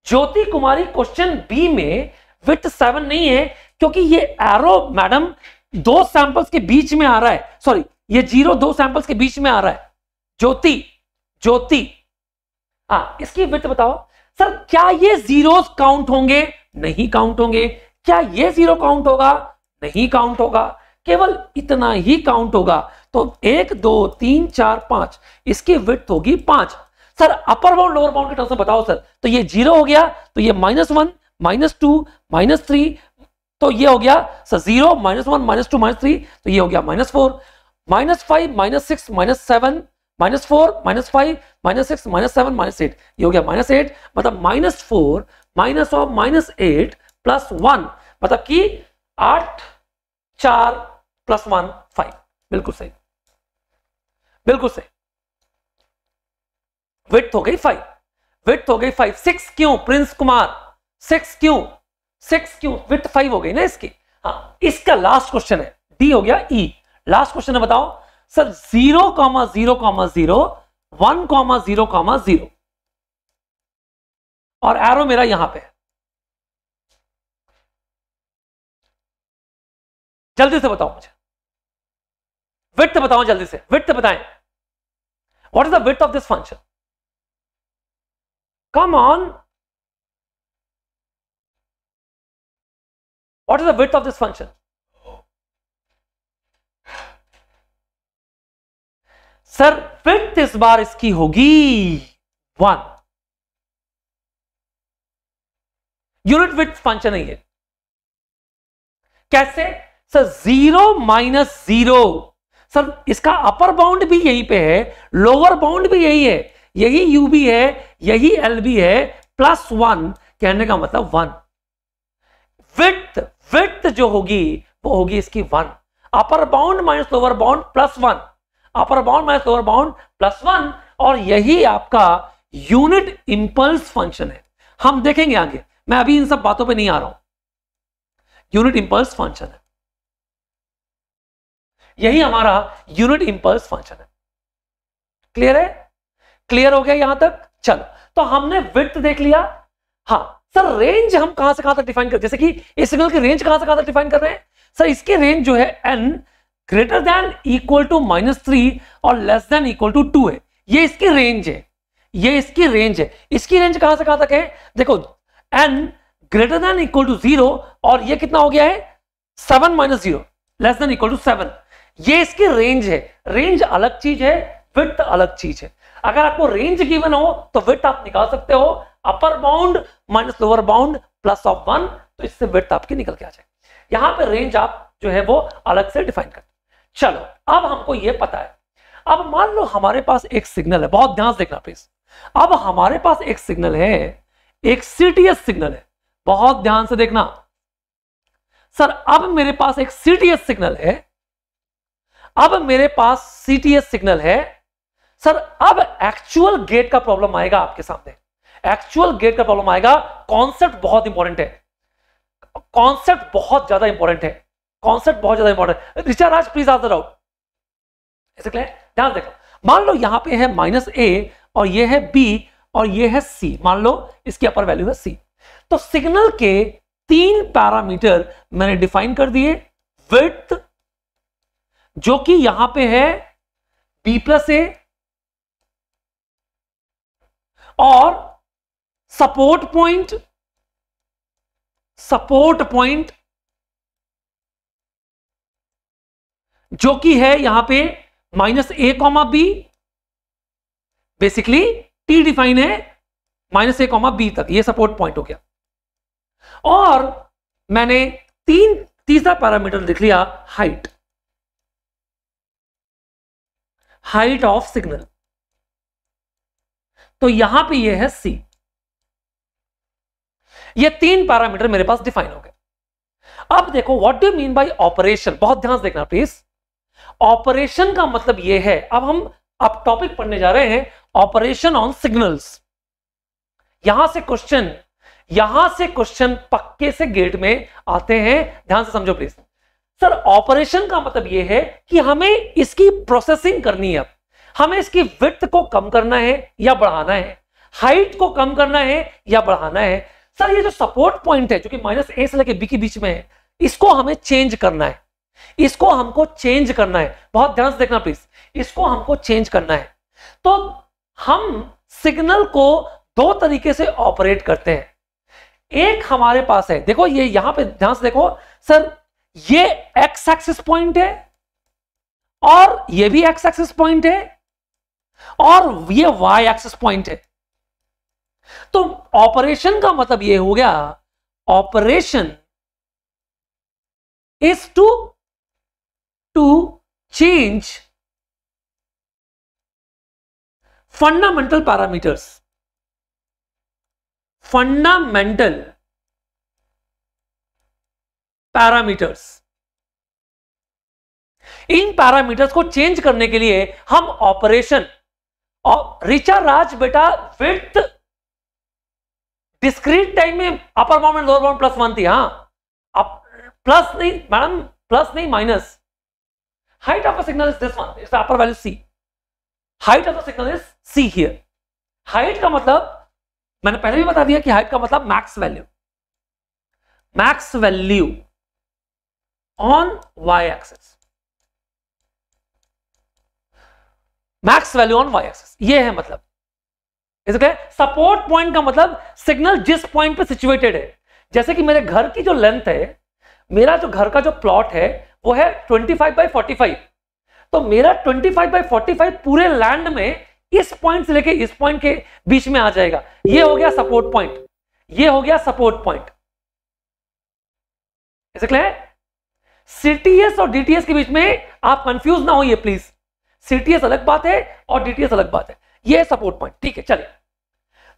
Jyoti Kumari question B में विथ सेवन नहीं है क्योंकि ये एरो मैडम दो सैंपल्स के बीच में आ रहा है सॉरी ये जीरो दो सैंपल्स के बीच में आ रहा है ज्योति ज्योति हाँ इसकी वित्त बताओ सर क्या ये जीरो काउंट होंगे नहीं काउंट होंगे क्या ये जीरो काउंट होगा नहीं काउंट होगा केवल इतना ही काउंट होगा तो एक दो तीन चार पांच इसकी विथ होगी पांच sir upper bound lower bound के टर्म्स में बताओ सर तो ये जीरो हो गया तो ये minus one minus two minus three तो ये हो गया sir zero minus one minus two minus three तो ये हो गया minus four minus five minus six minus seven minus four minus five minus six minus seven minus eight ये हो गया माइनस एट मतलब minus four minus of minus eight plus one मतलब कि आठ चार प्लस वन फाइव बिल्कुल सही बिल्कुल सही विथ हो गई फाइव विथ हो गई फाइव सिक्स क्यों प्रिंस कुमार सिक्स क्यों सिक्स क्यू विथ फाइव हो गई ना इसकी हाँ इसका लास्ट क्वेश्चन है डी हो गया ई लास्ट क्वेश्चन है बताओ sir zero comma zero comma zero one comma zero comma zero और एरो मेरा यहां पे है जल्दी से बताओ मुझे विथ बताओ जल्दी से विथ बताएं what is the width of this function come on What is the width of this function? Sir width इस बार इसकी होगी वन यूनिट विथ फंक्शन है कैसे sir zero minus zero sir इसका अपर बाउंड भी यही पे है लोअर बाउंड भी यही है यही यू बी है यही एल बी है प्लस वन कहने का मतलब वन विथ विथ जो होगी वो होगी इसकी one upper bound minus lower bound plus one upper bound minus lower bound plus one और यही आपका यूनिट इंपल्स फंक्शन है हम देखेंगे आगे मैं अभी इन सब बातों पे नहीं आ रहा हूं यूनिट इंपल्स फंक्शन है यही हमारा यूनिट इंपल्स फंक्शन है क्लियर है क्लियर हो गया यहां तक चलो तो हमने विथ देख लिया हाँ सर रेंज हम कहां से कहां तक डिफाइन कर जैसे कि इस सिग्नल की रेंज कहां से कहां तक डिफाइन कर रहे हैं सर इसके रेंज जो है N greater than equal to minus three और less than equal to two है ये इसकी रेंज है ये इसकी रेंज है इसकी रेंज कहां से कहां तक है देखो N greater than equal to zero और ये कितना हो गया है seven minus zero less than equal to seven ये इसकी रेंज है रेंज अलग चीज है विथ अलग चीज है अगर आपको रेंज गिवन हो तो विथ आप निकाल सकते हो upper bound minus lower bound plus of one तो इससे विथ आपकी निकल के आ जाए यहां पे रेंज आप जो है वो अलग से डिफाइन कर चलो अब हमको ये पता है अब मान लो हमारे पास एक सिग्नल है बहुत ध्यान से देखना प्लीज अब हमारे पास एक सिग्नल है एक सीटीएस सिग्नल है बहुत ध्यान से देखना सर अब मेरे पास एक सीटीएस सिग्नल है अब मेरे पास सीटीएस सिग्नल है सर अब एक्चुअल गेट का प्रॉब्लम आएगा आपके सामने एक्चुअल गेट का प्रॉब्लम आएगा कॉन्सेप्ट बहुत इंपॉर्टेंट है कॉन्सेप्ट बहुत ज्यादा इंपॉर्टेंट है कॉन्सेप्ट बहुत ज्यादा इंपॉर्टेंट ऋचा राज प्लीज आदर आउट ऐसे ध्यान देखो मान लो यहां पे है माइनस ए और ये है बी और ये है सी मान लो इसकी अपर वैल्यू है सी तो सिग्नल के तीन पैरामीटर मैंने डिफाइन कर दिए विथ जो कि यहां पे है बी प्लस ए और सपोर्ट पॉइंट सपोर्ट पॉइंट जो कि है यहां पे minus A comma B basically T define है माइनस ए कॉमा बी तक ये सपोर्ट पॉइंट हो गया और मैंने तीन तीसरा पैरामीटर लिख लिया हाइट हाइट ऑफ सिग्नल तो यहां पे ये है सी ये तीन पैरामीटर मेरे पास डिफाइन हो गए अब देखो what do mean by operation बहुत ध्यान से देखना प्लीज ऑपरेशन का मतलब यह है अब हम अब टॉपिक पढ़ने जा रहे हैं ऑपरेशन ऑन सिग्नल्स यहां से क्वेश्चन यहां से क्वेश्चन पक्के से गेट में आते हैं ध्यान से समझो प्लीज सर ऑपरेशन का मतलब यह है कि हमें इसकी प्रोसेसिंग करनी है हमें इसकी विथ को कम करना है या बढ़ाना है हाइट को कम करना है या बढ़ाना है सर ये जो सपोर्ट पॉइंट है जो कि माइनस ए से लेके बी के बीच में है इसको हमें चेंज करना है इसको हमको चेंज करना है बहुत ध्यान से देखना प्लीज इसको हमको चेंज करना है तो हम सिग्नल को दो तरीके से ऑपरेट करते हैं एक हमारे पास है देखो ये यहां पे ध्यान से देखो सर ये एक्स एक्सिस पॉइंट है और ये भी एक्स एक्सिस पॉइंट है और ये वाई एक्सिस पॉइंट है तो ऑपरेशन का मतलब यह हो गया operation is to to change fundamental parameters fundamental parameters इन पैरामीटर्स को चेंज करने के लिए हम ऑपरेशन और रिचा राज बेटा विथ डिस्क्रीट टाइम में upper bound lower bound plus one थी हाँ प्लस नहीं मैडम प्लस नहीं minus height of a signal is this one it's upper value C height of a signal is C here height का मतलब मैंने पहले भी बता दिया कि हाइट का मतलब max value max value on Y axis max value on Y axis ये है मतलब सपोर्ट पॉइंट का मतलब सिग्नल जिस पॉइंट पे सिचुएटेड है जैसे कि मेरे घर की जो लेंथ है मेरा जो घर का जो प्लॉट है वो है 25 फाइव बाई फोर्टी तो मेरा 25 फाइव बाई फोर्टी पूरे लैंड में इस पॉइंट से लेके इस पॉइंट के बीच में आ जाएगा ये हो गया सपोर्ट पॉइंट ये हो गया सपोर्ट पॉइंट इसे क्लियर सीटीएस और डीटीएस के बीच में आप कंफ्यूज ना होइए प्लीज सीटीएस अलग बात है और डीटीएस अलग बात है ये सपोर्ट पॉइंट ठीक है चलिए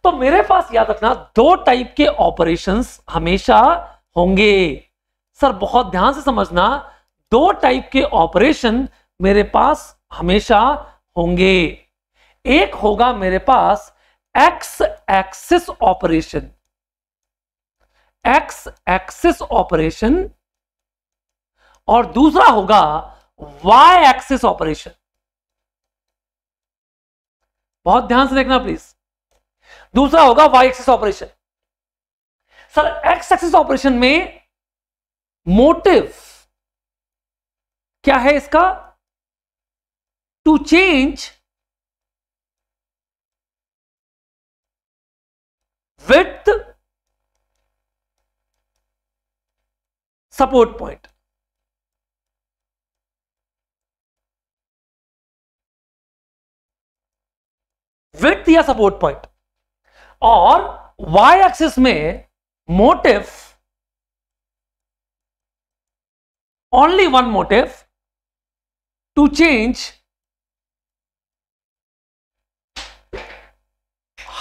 तो मेरे पास याद रखना दो टाइप के ऑपरेशंस हमेशा होंगे सर बहुत ध्यान से समझना दो टाइप के ऑपरेशन मेरे पास हमेशा होंगे एक होगा मेरे पास X axis operation X axis operation और दूसरा होगा वाई एक्सिस ऑपरेशन बहुत ध्यान से देखना प्लीज दूसरा होगा Y axis operation sir X axis operation में मोटिव क्या है इसका to change width support point width या सपोर्ट पॉइंट और वाई एक्सिस में motive only one motive to change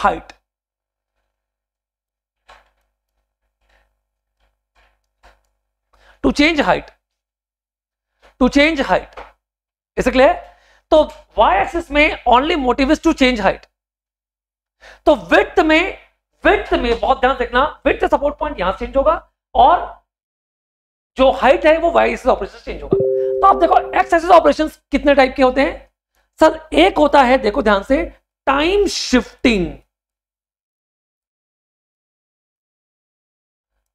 height to change height to change height इसे clear तो Y axis में only motive is to change height तो width में width में बहुत ध्यान देखना विथ सपोर्ट पॉइंट यहां चेंज होगा और जो हाइट है वो वाई एक्सिस ऑपरेशन चेंज होगा तो आप देखो एक्स एक्सिस ऑपरेशन कितने टाइप के होते हैं सर एक होता है देखो ध्यान से टाइम शिफ्टिंग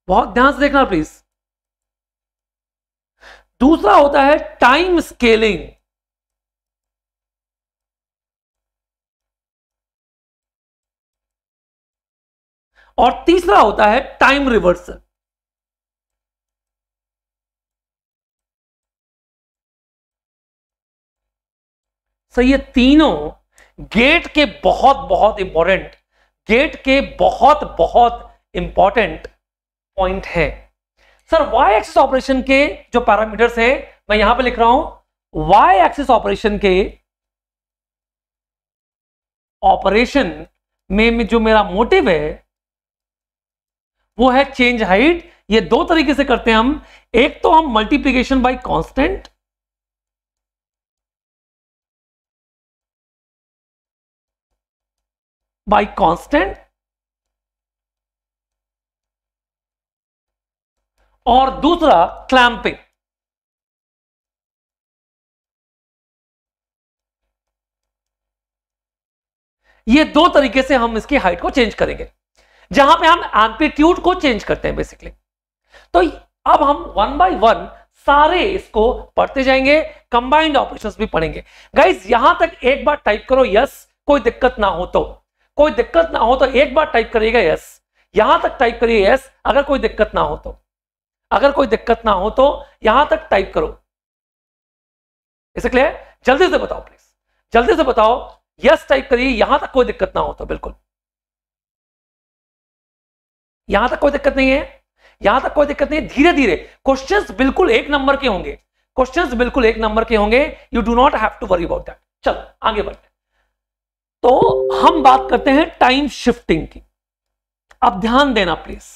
बहुत ध्यान से देखना प्लीज दूसरा होता है टाइम स्केलिंग और तीसरा होता है टाइम रिवर्सल सो ये तीनों गेट के बहुत बहुत इंपॉर्टेंट गेट के बहुत बहुत इंपॉर्टेंट पॉइंट है सर वाई एक्सिस ऑपरेशन के जो पैरामीटर्स है मैं यहां पे लिख रहा हूं वाई एक्सिस ऑपरेशन के ऑपरेशन में जो मेरा मोटिव है वो है चेंज हाइट ये दो तरीके से करते हैं हम एक तो हम multiplication by constant by constant और दूसरा क्लैंपिंग ये दो तरीके से हम इसकी हाइट को चेंज करेंगे जहां पे हम एम्पलीट्यूड को चेंज करते हैं बेसिकली तो अब हम वन बाय वन सारे इसको पढ़ते जाएंगे कंबाइंड ऑपरेशंस भी पढ़ेंगे गाइज यहां तक एक बार टाइप करो यस कोई दिक्कत ना हो तो कोई दिक्कत ना हो तो एक बार टाइप करिएगा यस यहां तक टाइप करिए यस अगर कोई दिक्कत ना हो तो अगर कोई दिक्कत ना हो तो यहां तक टाइप करो इसे क्लियर जल्दी से बताओ प्लीज जल्दी से बताओ यस टाइप करिए यहां तक कोई दिक्कत ना हो तो बिल्कुल यहां तक कोई दिक्कत नहीं है यहां तक कोई दिक्कत नहीं धीरे धीरे क्वेश्चंस बिल्कुल एक नंबर के होंगे क्वेश्चंस बिल्कुल एक नंबर के होंगे you do not have to worry about that चलो आगे बढ़ते तो हम बात करते हैं टाइम शिफ्टिंग की अब ध्यान देना प्लीज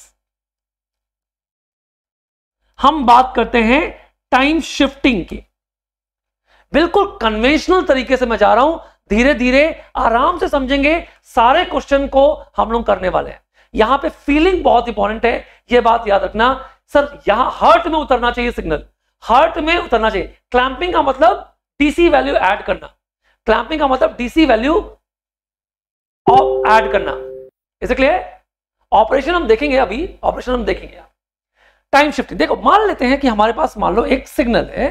हम बात करते हैं टाइम शिफ्टिंग की बिल्कुल कन्वेंशनल तरीके से मैं जा रहा हूं धीरे धीरे आराम से समझेंगे सारे क्वेश्चन को हम लोग करने वाले हैं यहां पे फीलिंग बहुत इंपॉर्टेंट है यह बात याद रखना सर यहां हर्ट में उतरना चाहिए सिग्नल हर्ट में उतरना चाहिए क्लैंपिंग का मतलब डीसी वैल्यू एड करना क्लैंपिंग का मतलब डीसी वैल्यू एड करना इसे क्लियर ऑपरेशन हम देखेंगे अभी ऑपरेशन हम देखेंगे टाइम शिफ्टिंग देखो मान लेते हैं कि हमारे पास मान लो एक सिग्नल है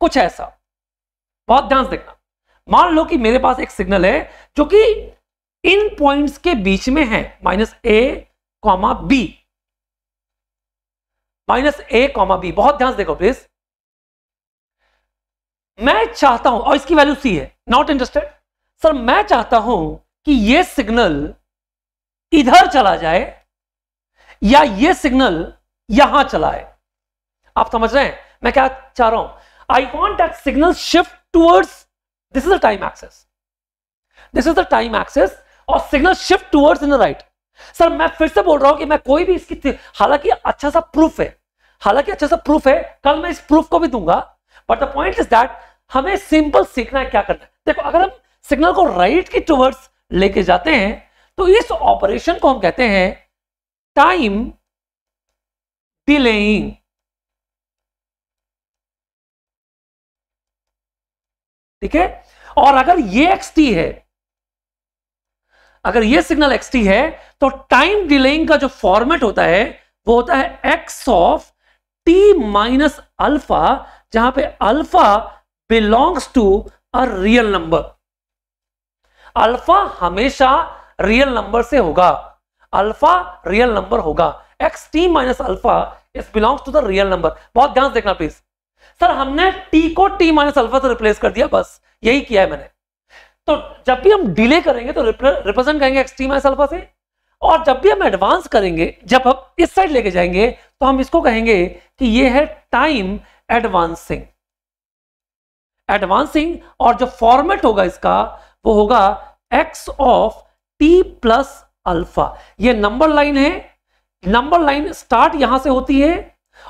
कुछ ऐसा बहुत ध्यान से देखना मान लो कि मेरे पास एक सिग्नल है जो कि इन पॉइंट्स के बीच में है minus A comma B minus A comma B बहुत ध्यान से देखो प्लीज मैं चाहता हूं और इसकी वैल्यू सी है नॉट इंटरेस्टेड सर मैं चाहता हूं कि यह सिग्नल इधर चला जाए या यह सिग्नल यहां चलाए आप समझ रहे हैं मैं क्या चाह रहा हूं I want that signal shift towards this is the time axis this is the time axis और signal shift towards in the right sir मैं फिर से बोल रहा हूं कि मैं कोई भी इसकी हालांकि अच्छा सा प्रूफ है हालांकि अच्छा सा प्रूफ है कल मैं इस प्रूफ को भी दूंगा but the point is that हमें सिंपल सीखना है क्या करना है देखो अगर हम सिग्नल को राइट की टूवर्ड्स लेके जाते हैं तो इस ऑपरेशन को हम कहते हैं टाइम डिलेइंग ठीक है और अगर ये एक्स टी है अगर ये सिग्नल एक्स टी है तो टाइम डिलेइंग का जो फॉर्मेट होता है वो होता है X of T minus alpha जहां पे alpha belongs to a real number alpha हमेशा रियल नंबर से होगा अल्फा रियल नंबर होगा X T minus alpha is belongs to the real number बहुत ध्यान से देखना प्लीज सर हमने टी को टी माइनस अल्फा से रिप्लेस कर दिया बस यही किया है मैंने तो जब भी हम डिले करेंगे तो रिप्रेजेंट करेंगे एक्सट्रीमाइज अल्फा से और जब भी हम एडवांस करेंगे जब हम इस साइड लेके जाएंगे तो हम इसको कहेंगे कि ये है टाइम एडवांसिंग एडवांसिंग और जो फॉर्मेट होगा इसका वो होगा X of T plus alpha ये नंबर लाइन है नंबर लाइन स्टार्ट यहां से होती है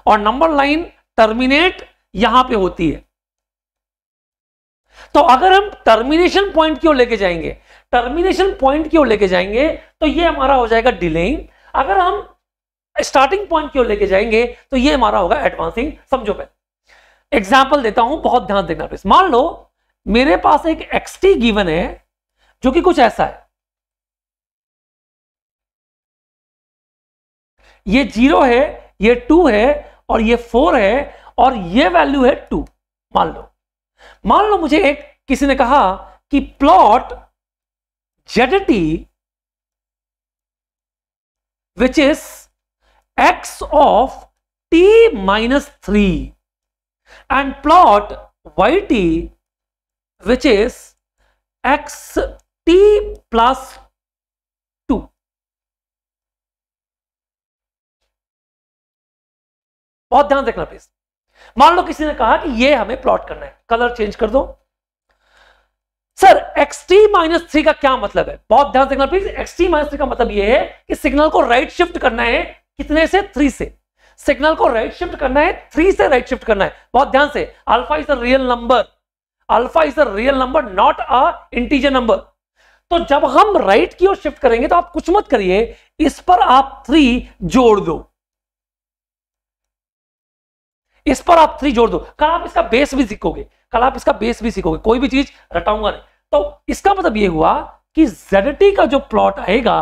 और नंबर लाइन टर्मिनेट यहां पे होती है तो अगर हम टर्मिनेशन पॉइंट की ओर लेके जाएंगे टर्मिनेशन पॉइंट की ओर लेके जाएंगे तो ये हमारा हो जाएगा डिलेइंग अगर हम स्टार्टिंग पॉइंट की ओर लेके जाएंगे तो ये हमारा होगा एडवांसिंग समझो मैं एग्जाम्पल देता हूं बहुत ध्यान देना प्लीज मान लो मेरे पास एक एक्सटी गिवन है जो कि कुछ ऐसा है ये जीरो है ये टू है और ये फोर है और ये वैल्यू है टू मान लो मान लो मुझे एक किसी ने कहा कि plot Z T which is x of T minus three and plot Y T which is X T plus two बहुत ध्यान देखना प्लीज मान लो किसी ने कहा कि ये हमें प्लॉट करना है कलर चेंज कर दो sir X T minus three का क्या मतलब है बहुत ध्यान देखना please X T minus three का मतलब ये है कि सिग्नल को राइट शिफ्ट करना है कितने से थ्री से सिग्नल को राइट शिफ्ट करना है थ्री से राइट शिफ्ट करना है बहुत ध्यान से alpha is a real number alpha is a real number not a integer number तो जब हम राइट की ओर शिफ्ट करेंगे तो आप कुछ मत करिए इस पर आप थ्री जोड़ दो इस पर आप थ्री जोड़ दो कल आप इसका बेस भी सीखोगे कल आप इसका बेस भी सीखोगे कोई भी चीज रटाऊंगा नहीं तो इसका मतलब ये हुआ कि ZT का जो प्लॉट आएगा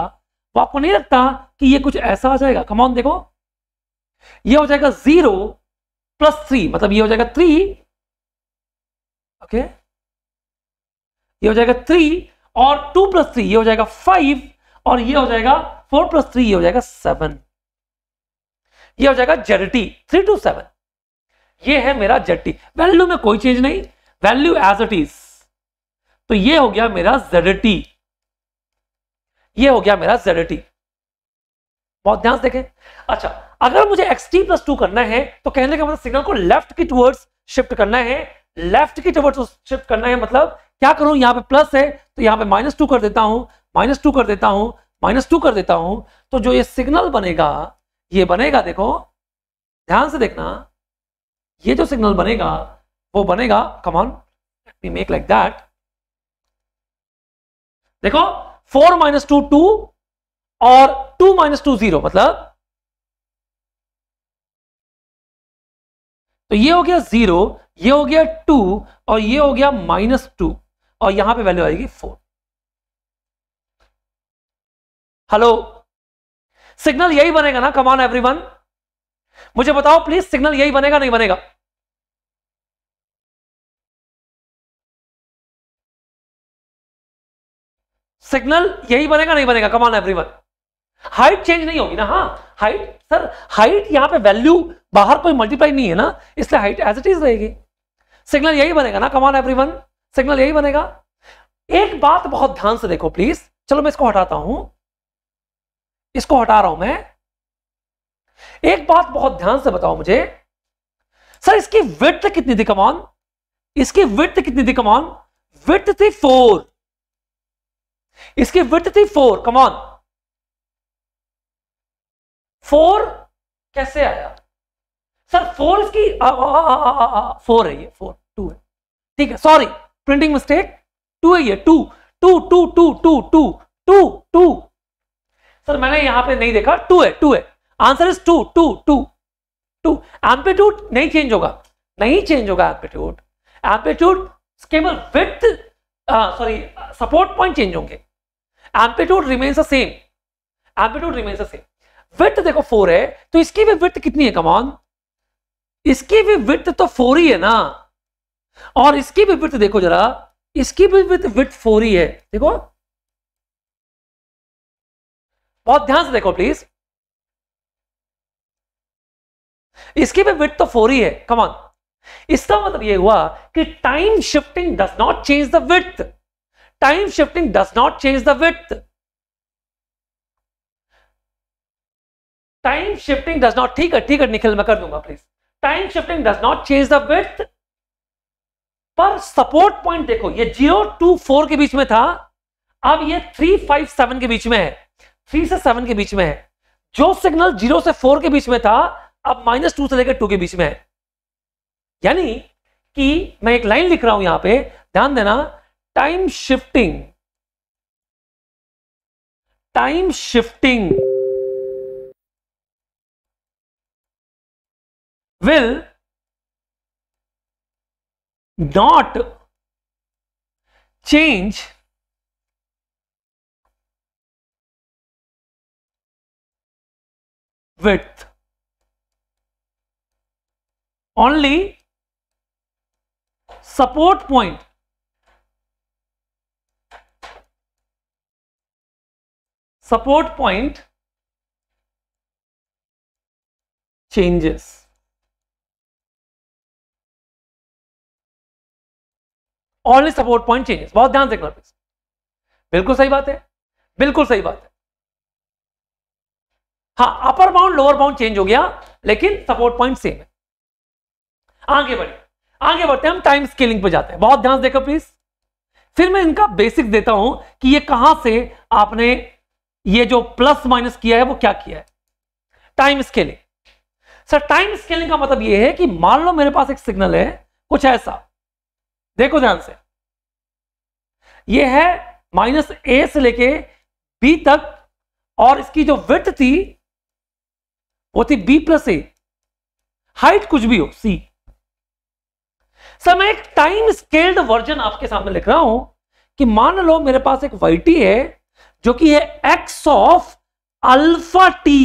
वो आपको नहीं लगता कि ये कुछ ऐसा आ जाएगा कमॉन देखो ये हो जाएगा जीरो प्लस थ्री मतलब ये हो जाएगा थ्री ओके ये हो जाएगा थ्री और टू प्लस थ्री ये हो जाएगा फाइव और ये हो जाएगा फोर प्लस थ्री ये हो जाएगा सेवन ये हो जाएगा जेडटी थ्री टू सेवन ये है मेरा जेड टी वैल्यू में कोई चेंज नहीं वैल्यू एज इट इज तो ये हो गया मेरा जेड टी ये हो गया मेरा जेड टी बहुत ध्यान से देखें अच्छा अगर मुझे एक्स टी प्लस टू करना है तो कहने का मतलब सिग्नल को लेफ्ट की टूवर्ड्स शिफ्ट करना है लेफ्ट की टूवर्ड्स शिफ्ट करना है मतलब क्या करूं यहां पे प्लस है तो यहां पे माइनस टू कर देता हूं माइनस टू कर देता हूं माइनस टू कर देता हूं तो जो ये सिग्नल बनेगा ये बनेगा देखो ध्यान से देखना ये जो सिग्नल बनेगा वो बनेगा come on me make like that देखो फोर माइनस टू टू और टू माइनस टू जीरो मतलब तो ये हो गया जीरो ये हो गया टू और ये हो गया माइनस टू और यहां पे वैल्यू आएगी फोर हेलो सिग्नल यही बनेगा ना कमान एवरीवन मुझे बताओ प्लीज सिग्नल यही बनेगा नहीं बनेगा सिग्नल यही बनेगा नहीं बनेगा कमान एवरीवन हाइट चेंज नहीं होगी ना हाँ हाइट सर हाइट यहां पे वैल्यू बाहर कोई मल्टीप्लाई नहीं है ना इसलिए हाइट एज इट इज रहेगी सिग्नल यही बनेगा ना कमान एवरीवन सिग्नल यही बनेगा एक बात बहुत ध्यान से देखो प्लीज चलो मैं इसको हटाता हूं इसको हटा रहा हूं मैं एक बात बहुत ध्यान से बताओ मुझे सर इसकी वृत्त कितनी थी कमान इसकी वृत्त कितनी थी कमान वृत्त थी फोर इसकी वृत्त थी फोर कमान फोर कैसे आया सर फोर इसकी आ, आ, आ, आ, आ, आ, फोर है ये फोर टू है ठीक है सॉरी प्रिंटिंग मिस्टेक टू है ये two two two two two two two two sir मैंने यहां पे नहीं देखा टू है टू है answer is to two two two amplitude नहीं चेंज होगा नहीं चेंज होगा एम्पीट्यूड एम्पीट्यूड केवल width sorry support point change होंगे amplitude remains the same amplitude remains the same width देखो फोर है तो इसकी भी विथ कितनी है कमॉन इसकी भी विथ तो फोर ही है ना और इसकी भी विथ देखो जरा इसकी भी विथ विथ फोर ही है देखो बहुत ध्यान से देखो प्लीज इसकी भी विथ तो फोर ही है कमान इसका मतलब यह हुआ कि time shifting does not change the width time shifting does not change the width time shifting does not ठीक है ठीक है निखिल मैं कर दूंगा please time shifting does not change the width पर सपोर्ट पॉइंट देखो ये जीरो टू फोर के बीच में था अब ये थ्री फाइव सेवन के बीच में है थ्री से सेवन के बीच में है जो सिग्नल जीरो से फोर के बीच में था अब माइनस टू से लेकर टू के बीच में है यानी कि मैं एक लाइन लिख रहा हूं यहां पे ध्यान देना time shifting time shifting will not change width only support point support point changes only support point changes बहुत ध्यान देखना प्लीज बिल्कुल सही बात है बिल्कुल सही बात है हाँ upper bound lower bound change हो गया लेकिन सपोर्ट पॉइंट सेम है आगे बढ़े आगे बढ़ते हैं हम टाइम स्केलिंग पे जाते हैं बहुत ध्यान से देखो प्लीज फिर मैं इनका बेसिक देता हूं कि ये कहां से आपने ये जो प्लस माइनस किया है वो क्या किया है time scaling sir time scaling का मतलब ये है कि मान लो मेरे पास एक सिग्नल है कुछ ऐसा देखो ध्यान से ये है माइनस ए से लेके बी तक और इसकी जो विथ थी वो थी बी प्लस ए हाइट कुछ भी हो सी सर मैं एक टाइम स्केल्ड वर्जन आपके सामने लिख रहा हूं कि मान लो मेरे पास एक वाई टी है जो कि है एक्स ऑफ अल्फा टी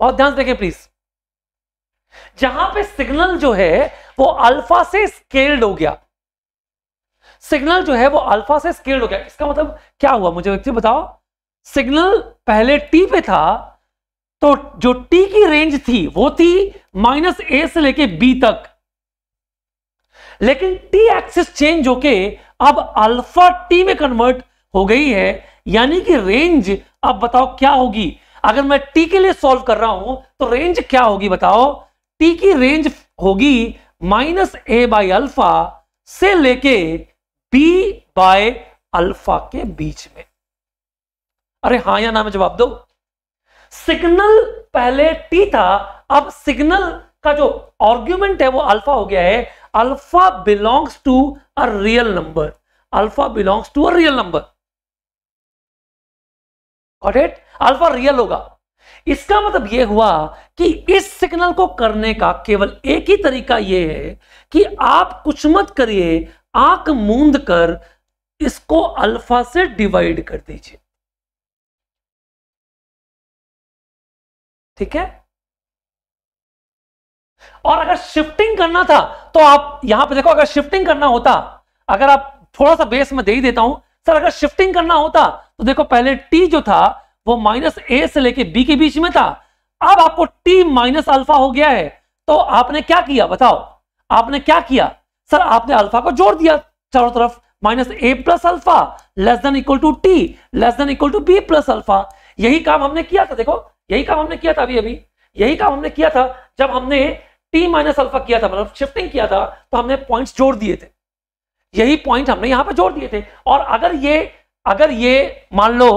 बहुत ध्यान से देखें प्लीज जहां पे सिग्नल जो है वो अल्फा से स्केल्ड हो गया सिग्नल जो है वो अल्फा से स्केल्ड हो गया इसका मतलब क्या हुआ मुझे एक चीज बताओ सिग्नल पहले टी पे था तो जो टी की रेंज थी वो थी माइनस ए से लेके बी तक लेकिन टी एक्सिस चेंज होके अब अल्फा टी में कन्वर्ट हो गई है यानी कि रेंज अब बताओ क्या होगी अगर मैं टी के लिए सॉल्व कर रहा हूं तो रेंज क्या होगी बताओ टी की रेंज होगी माइनस ए बाई अल्फा से लेके बी बाय अल्फा के बीच में अरे हाँ या ना में जवाब दो सिग्नल पहले टी था अब सिग्नल का जो आर्ग्यूमेंट है वो अल्फा हो गया है alpha belongs to a real number alpha belongs to a real number got it alpha real होगा इसका मतलब यह हुआ कि इस सिग्नल को करने का केवल एक ही तरीका यह है कि आप कुछ मत करिए आंख मूंद कर इसको अल्फा से डिवाइड कर दीजिए ठीक है और अगर शिफ्टिंग करना था तो आप यहां पे देखो अगर शिफ्टिंग करना होता अगर आप थोड़ा सा बेस में दे ही देता हूं सर अगर शिफ्टिंग करना होता तो देखो पहले टी जो था वो माइनस ए से लेके बी के बीच में था अब आपको टी माइनस अल्फा हो गया है तो आपने क्या किया बताओ आपने क्या किया सर आपने अल्फा को जोड़ दिया चारों तरफ minus A plus alpha less than equal to T less than equal to B plus alpha यही काम हमने किया था देखो यही काम हमने किया था अभी अभी यही काम हमने किया था जब हमने टी माइनस अल्फा किया था मतलब शिफ्टिंग किया था तो हमने पॉइंट्स जोड़ दिए थे यही पॉइंट हमने यहां पर जोड़ दिए थे और अगर ये अगर ये मान लो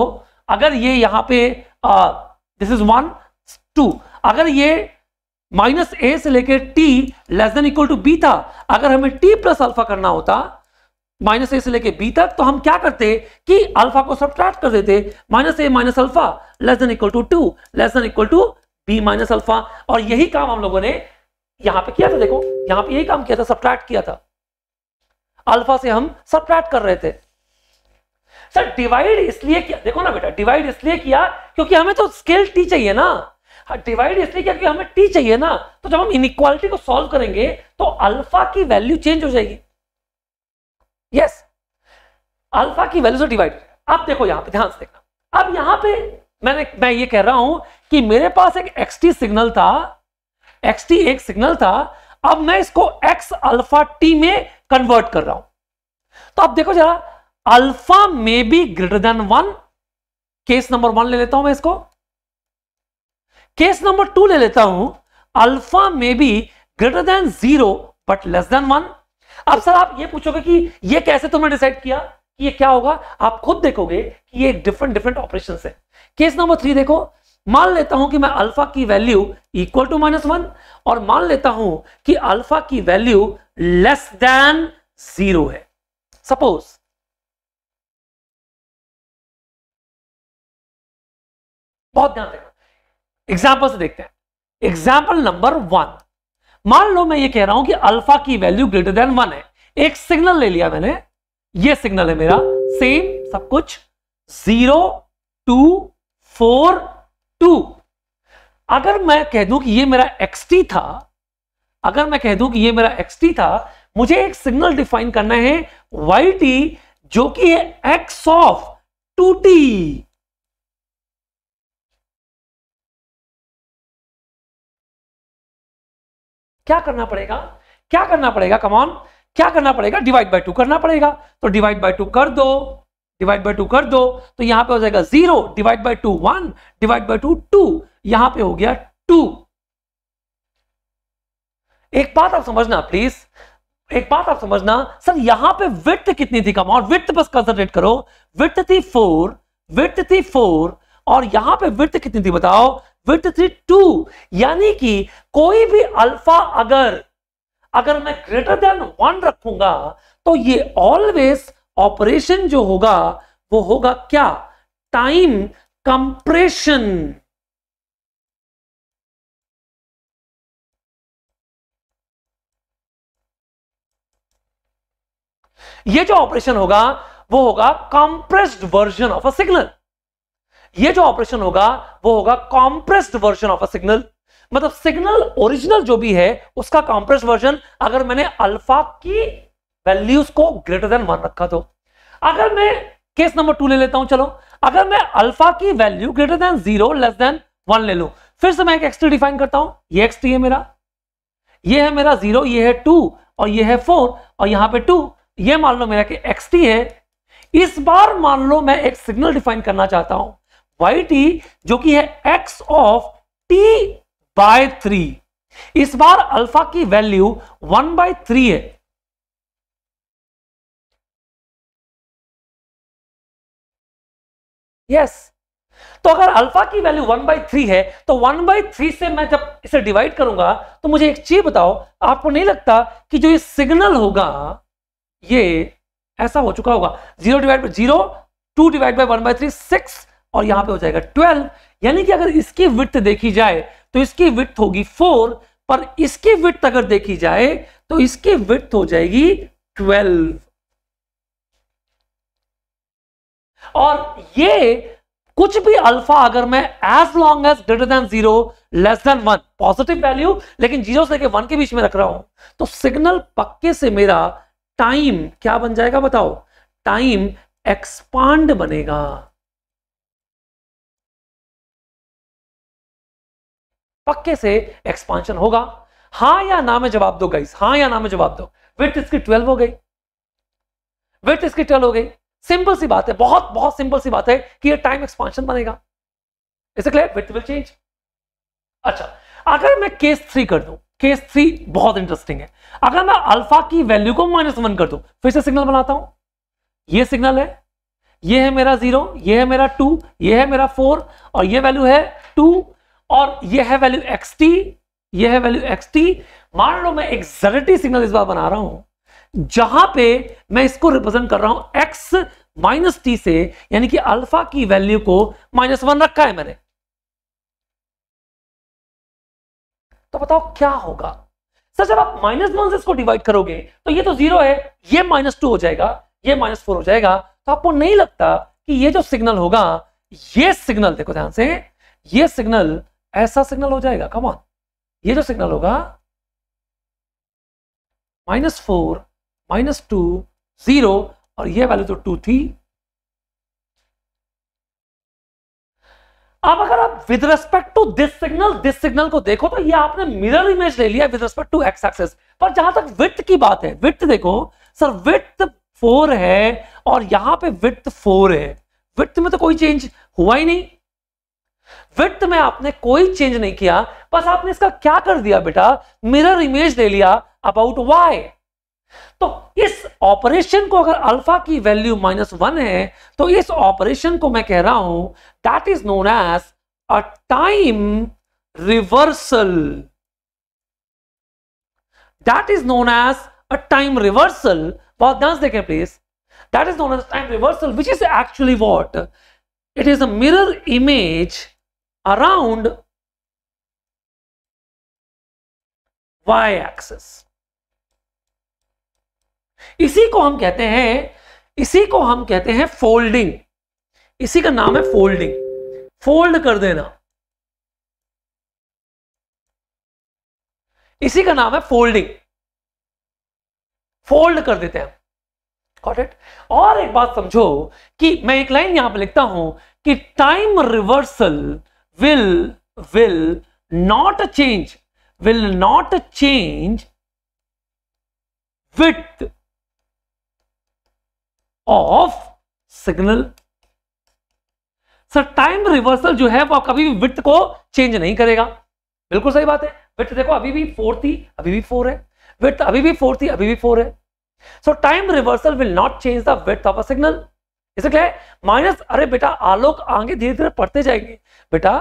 अगर ये यहां पे दिस इज वन टू अगर ये माइनस ए से लेके T less than equal to B था अगर हमें टी प्लस अल्फा करना होता माइनस ए से लेके बी तक तो हम क्या करते कि अल्फा को सब कर देते minus A minus alpha less than equal to two less than equal to B minus alpha और यही काम हम लोगों ने यहां पे किया था देखो यहां पे यही काम किया था सब्ट्रैक्ट किया था अल्फा से हम सब्ट्रैक्ट कर रहे थे सर डिवाइड इसलिए किया देखो ना बेटा डिवाइड इसलिए किया क्योंकि हमें तो स्केल टी चाहिए ना डिवाइड हाँ, इसलिए किया क्योंकि हमें टी चाहिए ना तो जब हम इनक्वालिटी को सॉल्व करेंगे तो अल्फा की वैल्यू चेंज हो जाएगी यस अल्फा की वैल्यू से डिवाइड अब देखो यहां पर ध्यान से देखना अब यहां पर मैंने मैं ये कह रहा हूं कि मेरे पास एक एक्सटी सिग्नल था एक्स टी एक सिग्नल था अब मैं इसको एक्स अल्फा टी में कन्वर्ट कर रहा हूं तो आप देखो जरा alpha may be greater than one case number one ले लेता हूं मैं इसको केस नंबर टू ले लेता हूं alpha may be greater than zero but less than one अब सर आप ये पूछोगे कि ये कैसे तुमने डिसाइड किया कि ये क्या होगा आप खुद देखोगे कि ये डिफरेंट डिफरेंट ऑपरेशन है केस नंबर थ्री देखो मान लेता हूं कि मैं अल्फा की value equal to minus one और मान लेता हूं कि अल्फा की वैल्यू लेस देन जीरो है सपोज बहुत ध्यान रखना एग्जाम्पल से देखते हैं एग्जाम्पल नंबर वन मान लो मैं ये कह रहा हूं कि अल्फा की वैल्यू ग्रेटर देन वन है एक सिग्नल ले लिया मैंने ये सिग्नल है मेरा सेम सब कुछ जीरो टू फोर टू अगर मैं कह दूं कि ये मेरा एक्स टी था अगर मैं कह दूं कि ये मेरा टी था मुझे एक सिग्नल डिफाइन करना है वाई टी जो कि है एक्स ऑफ टी क्या करना पड़ेगा क्या करना पड़ेगा कमॉन क्या करना पड़ेगा डिवाइड बाय टू करना पड़ेगा तो डिवाइड बाय टू कर दो डिवाइड बाई टू कर दो तो यहां पे हो जाएगा zero divide by two one divide by two two यहां पे हो गया टू एक बात आप समझना प्लीज एक बात आप समझना सर यहां पे विथ कितनी थी कम और विथ बस कंसनट्रेट करो विथ थी फोर विथ थी फोर और यहां पे विथ कितनी थी बताओ विथ थी टू यानी कि कोई भी अल्फा अगर अगर मैं ग्रेटर देन वन रखूंगा तो ये ऑलवेज ऑपरेशन जो होगा वो होगा क्या टाइम कंप्रेशन ये जो ऑपरेशन होगा वो होगा compressed version of a signal ये जो ऑपरेशन होगा वो होगा compressed version of a signal मतलब सिग्नल ओरिजिनल जो भी है उसका कंप्रेस्ड वर्जन अगर मैंने अल्फा की वैल्यूज को ग्रेटर देन वन रखा तो अगर मैं केस नंबर टू ले लेता हूं चलो अगर मैं अल्फा की value greater than zero less than one ले लो फिर से मैं एक एक्स डिफाइन करता हूं ये एक्स है मेरा ये है मेरा जीरो ये है टू और ये है फोर और यहां पे टू ये मान लो मेरा कि एक्स है इस बार मान लो मैं एक सिग्नल डिफाइन करना चाहता हूं वाई टी जो कि है X of T by three इस बार अल्फा की वैल्यू वन बाय थ्री है yes. तो अगर अल्फा की वैल्यू वन बाई थ्री है तो वन बाई थ्री से मैं जब इसे डिवाइड करूंगा तो मुझे एक चीज बताओ आपको नहीं लगता कि जो ये सिग्नल होगा ये ऐसा हो चुका होगा zero divide by zero two divide by one by three six और यहां पे हो जाएगा ट्वेल्व यानी कि अगर इसकी विथ देखी जाए तो इसकी विथ होगी फोर पर इसकी विथ अगर देखी जाए तो इसकी विथ हो जाएगी ट्वेल्व और ये कुछ भी अल्फा अगर मैं as long as greater than zero less than one positive value लेकिन जीरो से लेकर वन के बीच में रख रहा हूं तो सिग्नल पक्के से मेरा टाइम क्या बन जाएगा बताओ टाइम एक्सपांड बनेगा पक्के से एक्सपांशन होगा हां या ना में जवाब दो गाइस हां या ना में जवाब दो विथ इसकी ट्वेल्व हो गई विथ इसकी ट्वेल्व हो गई सिंपल सी बात है बहुत बहुत सिंपल सी बात है कि ये टाइम एक्सपांशन बनेगा इसे क्लियर विथ विल चेंज अच्छा अगर मैं केस थ्री कर दू केस थ्री बहुत इंटरेस्टिंग है अगर मैं अल्फा की वैल्यू को माइनस वन कर दू फिर से सिग्नल बनाता हूं ये सिग्नल है ये है मेरा जीरो ये है मेरा टू ये है मेरा फोर और ये वैल्यू है टू और ये है वैल्यू एक्स टी ये है वैल्यू एक्स टी मान लो मैं एक सिग्नल इस बार बना रहा हूं जहां पे मैं इसको रिप्रेजेंट कर रहा हूं एक्स माइनस टी से यानी कि अल्फा की वैल्यू को माइनस वन रखा है मैंने तो बताओ क्या होगा सर जब आप माइनस वन से इसको डिवाइड करोगे तो ये तो जीरो है ये माइनस टू हो जाएगा ये माइनस फोर हो जाएगा तो आपको नहीं लगता कि ये जो सिग्नल होगा ये सिग्नल देखो ध्यान से ये सिग्नल ऐसा सिग्नल हो जाएगा कमॉन ये जो सिग्नल होगा minus four minus two zero और ये वैल्यू तो टू थी अब अगर आप with respect to this signal this signal को देखो तो ये आपने मिरर इमेज ले लिया with respect to X axis पर जहां तक विथ की बात है विथ देखो सर विथ फोर है और यहां पे विथ फोर है विथ में तो कोई चेंज हुआ ही नहीं विथ में आपने कोई चेंज नहीं किया बस आपने इसका क्या कर दिया बेटा मिरर इमेज ले लिया अबाउट वाई तो इस ऑपरेशन को अगर अल्फा की वैल्यू माइनस वन है तो इस ऑपरेशन को मैं कह रहा हूं that is known as a time reversal that is known as a time reversal बहुत ध्यान से देखें please that is known as time reversal which is actually what it is error image around Y axis इसी को हम कहते हैं इसी को हम कहते हैं फोल्डिंग इसी का नाम है फोल्डिंग फोल्ड कर देना इसी का नाम है फोल्डिंग फोल्ड कर देते हैं Got it? और एक बात समझो कि मैं एक लाइन यहां पे लिखता हूं कि time reversal will will not change will not change width of signal sir time reversal जो है वो कभी भी विथ को चेंज नहीं करेगा बिल्कुल सही बात है विथ देखो अभी भी फोर थी अभी भी फोर है विथ अभी भी फोर थी अभी भी फोर है so time reversal will not change the width of a signal इसे क्या है माइनस अरे बेटा आलोक आगे धीरे धीरे पढ़ते जाएंगे बेटा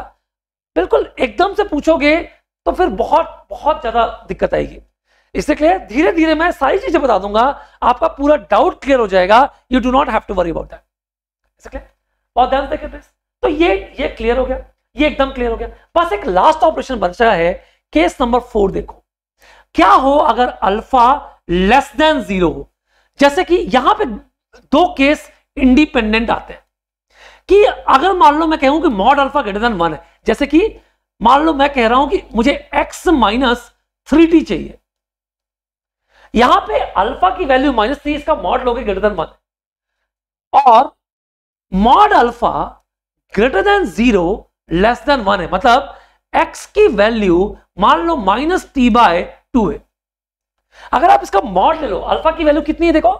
बिल्कुल एकदम से पूछोगे तो फिर बहुत बहुत ज्यादा दिक्कत आएगी इससे क्लियर धीरे धीरे मैं सारी चीजें बता दूंगा आपका पूरा डाउट क्लियर हो जाएगा you do not have to worry about that तो ये ये क्लियर हो गया ये एकदम क्लियर हो गया बस एक लास्ट ऑपरेशन बचा है केस नंबर फोर देखो क्या हो अगर अल्फा लेस देन जीरो हो जैसे कि यहां पे दो केस इंडिपेंडेंट आते हैं कि अगर मान लो मैं कहूं कि mod alpha greater than one है जैसे कि मान लो मैं कह रहा हूं कि मुझे एक्स माइनस थ्री टी चाहिए यहां पे अल्फा की वैल्यू माइनस थ्री इसका मॉड लोगे ग्रेटर देन वन और mod alpha greater than zero less than one है मतलब एक्स की वैल्यू मान लो माइनस टी बाय टू है अगर आप इसका मॉड ले लो अल्फा की वैल्यू कितनी है देखो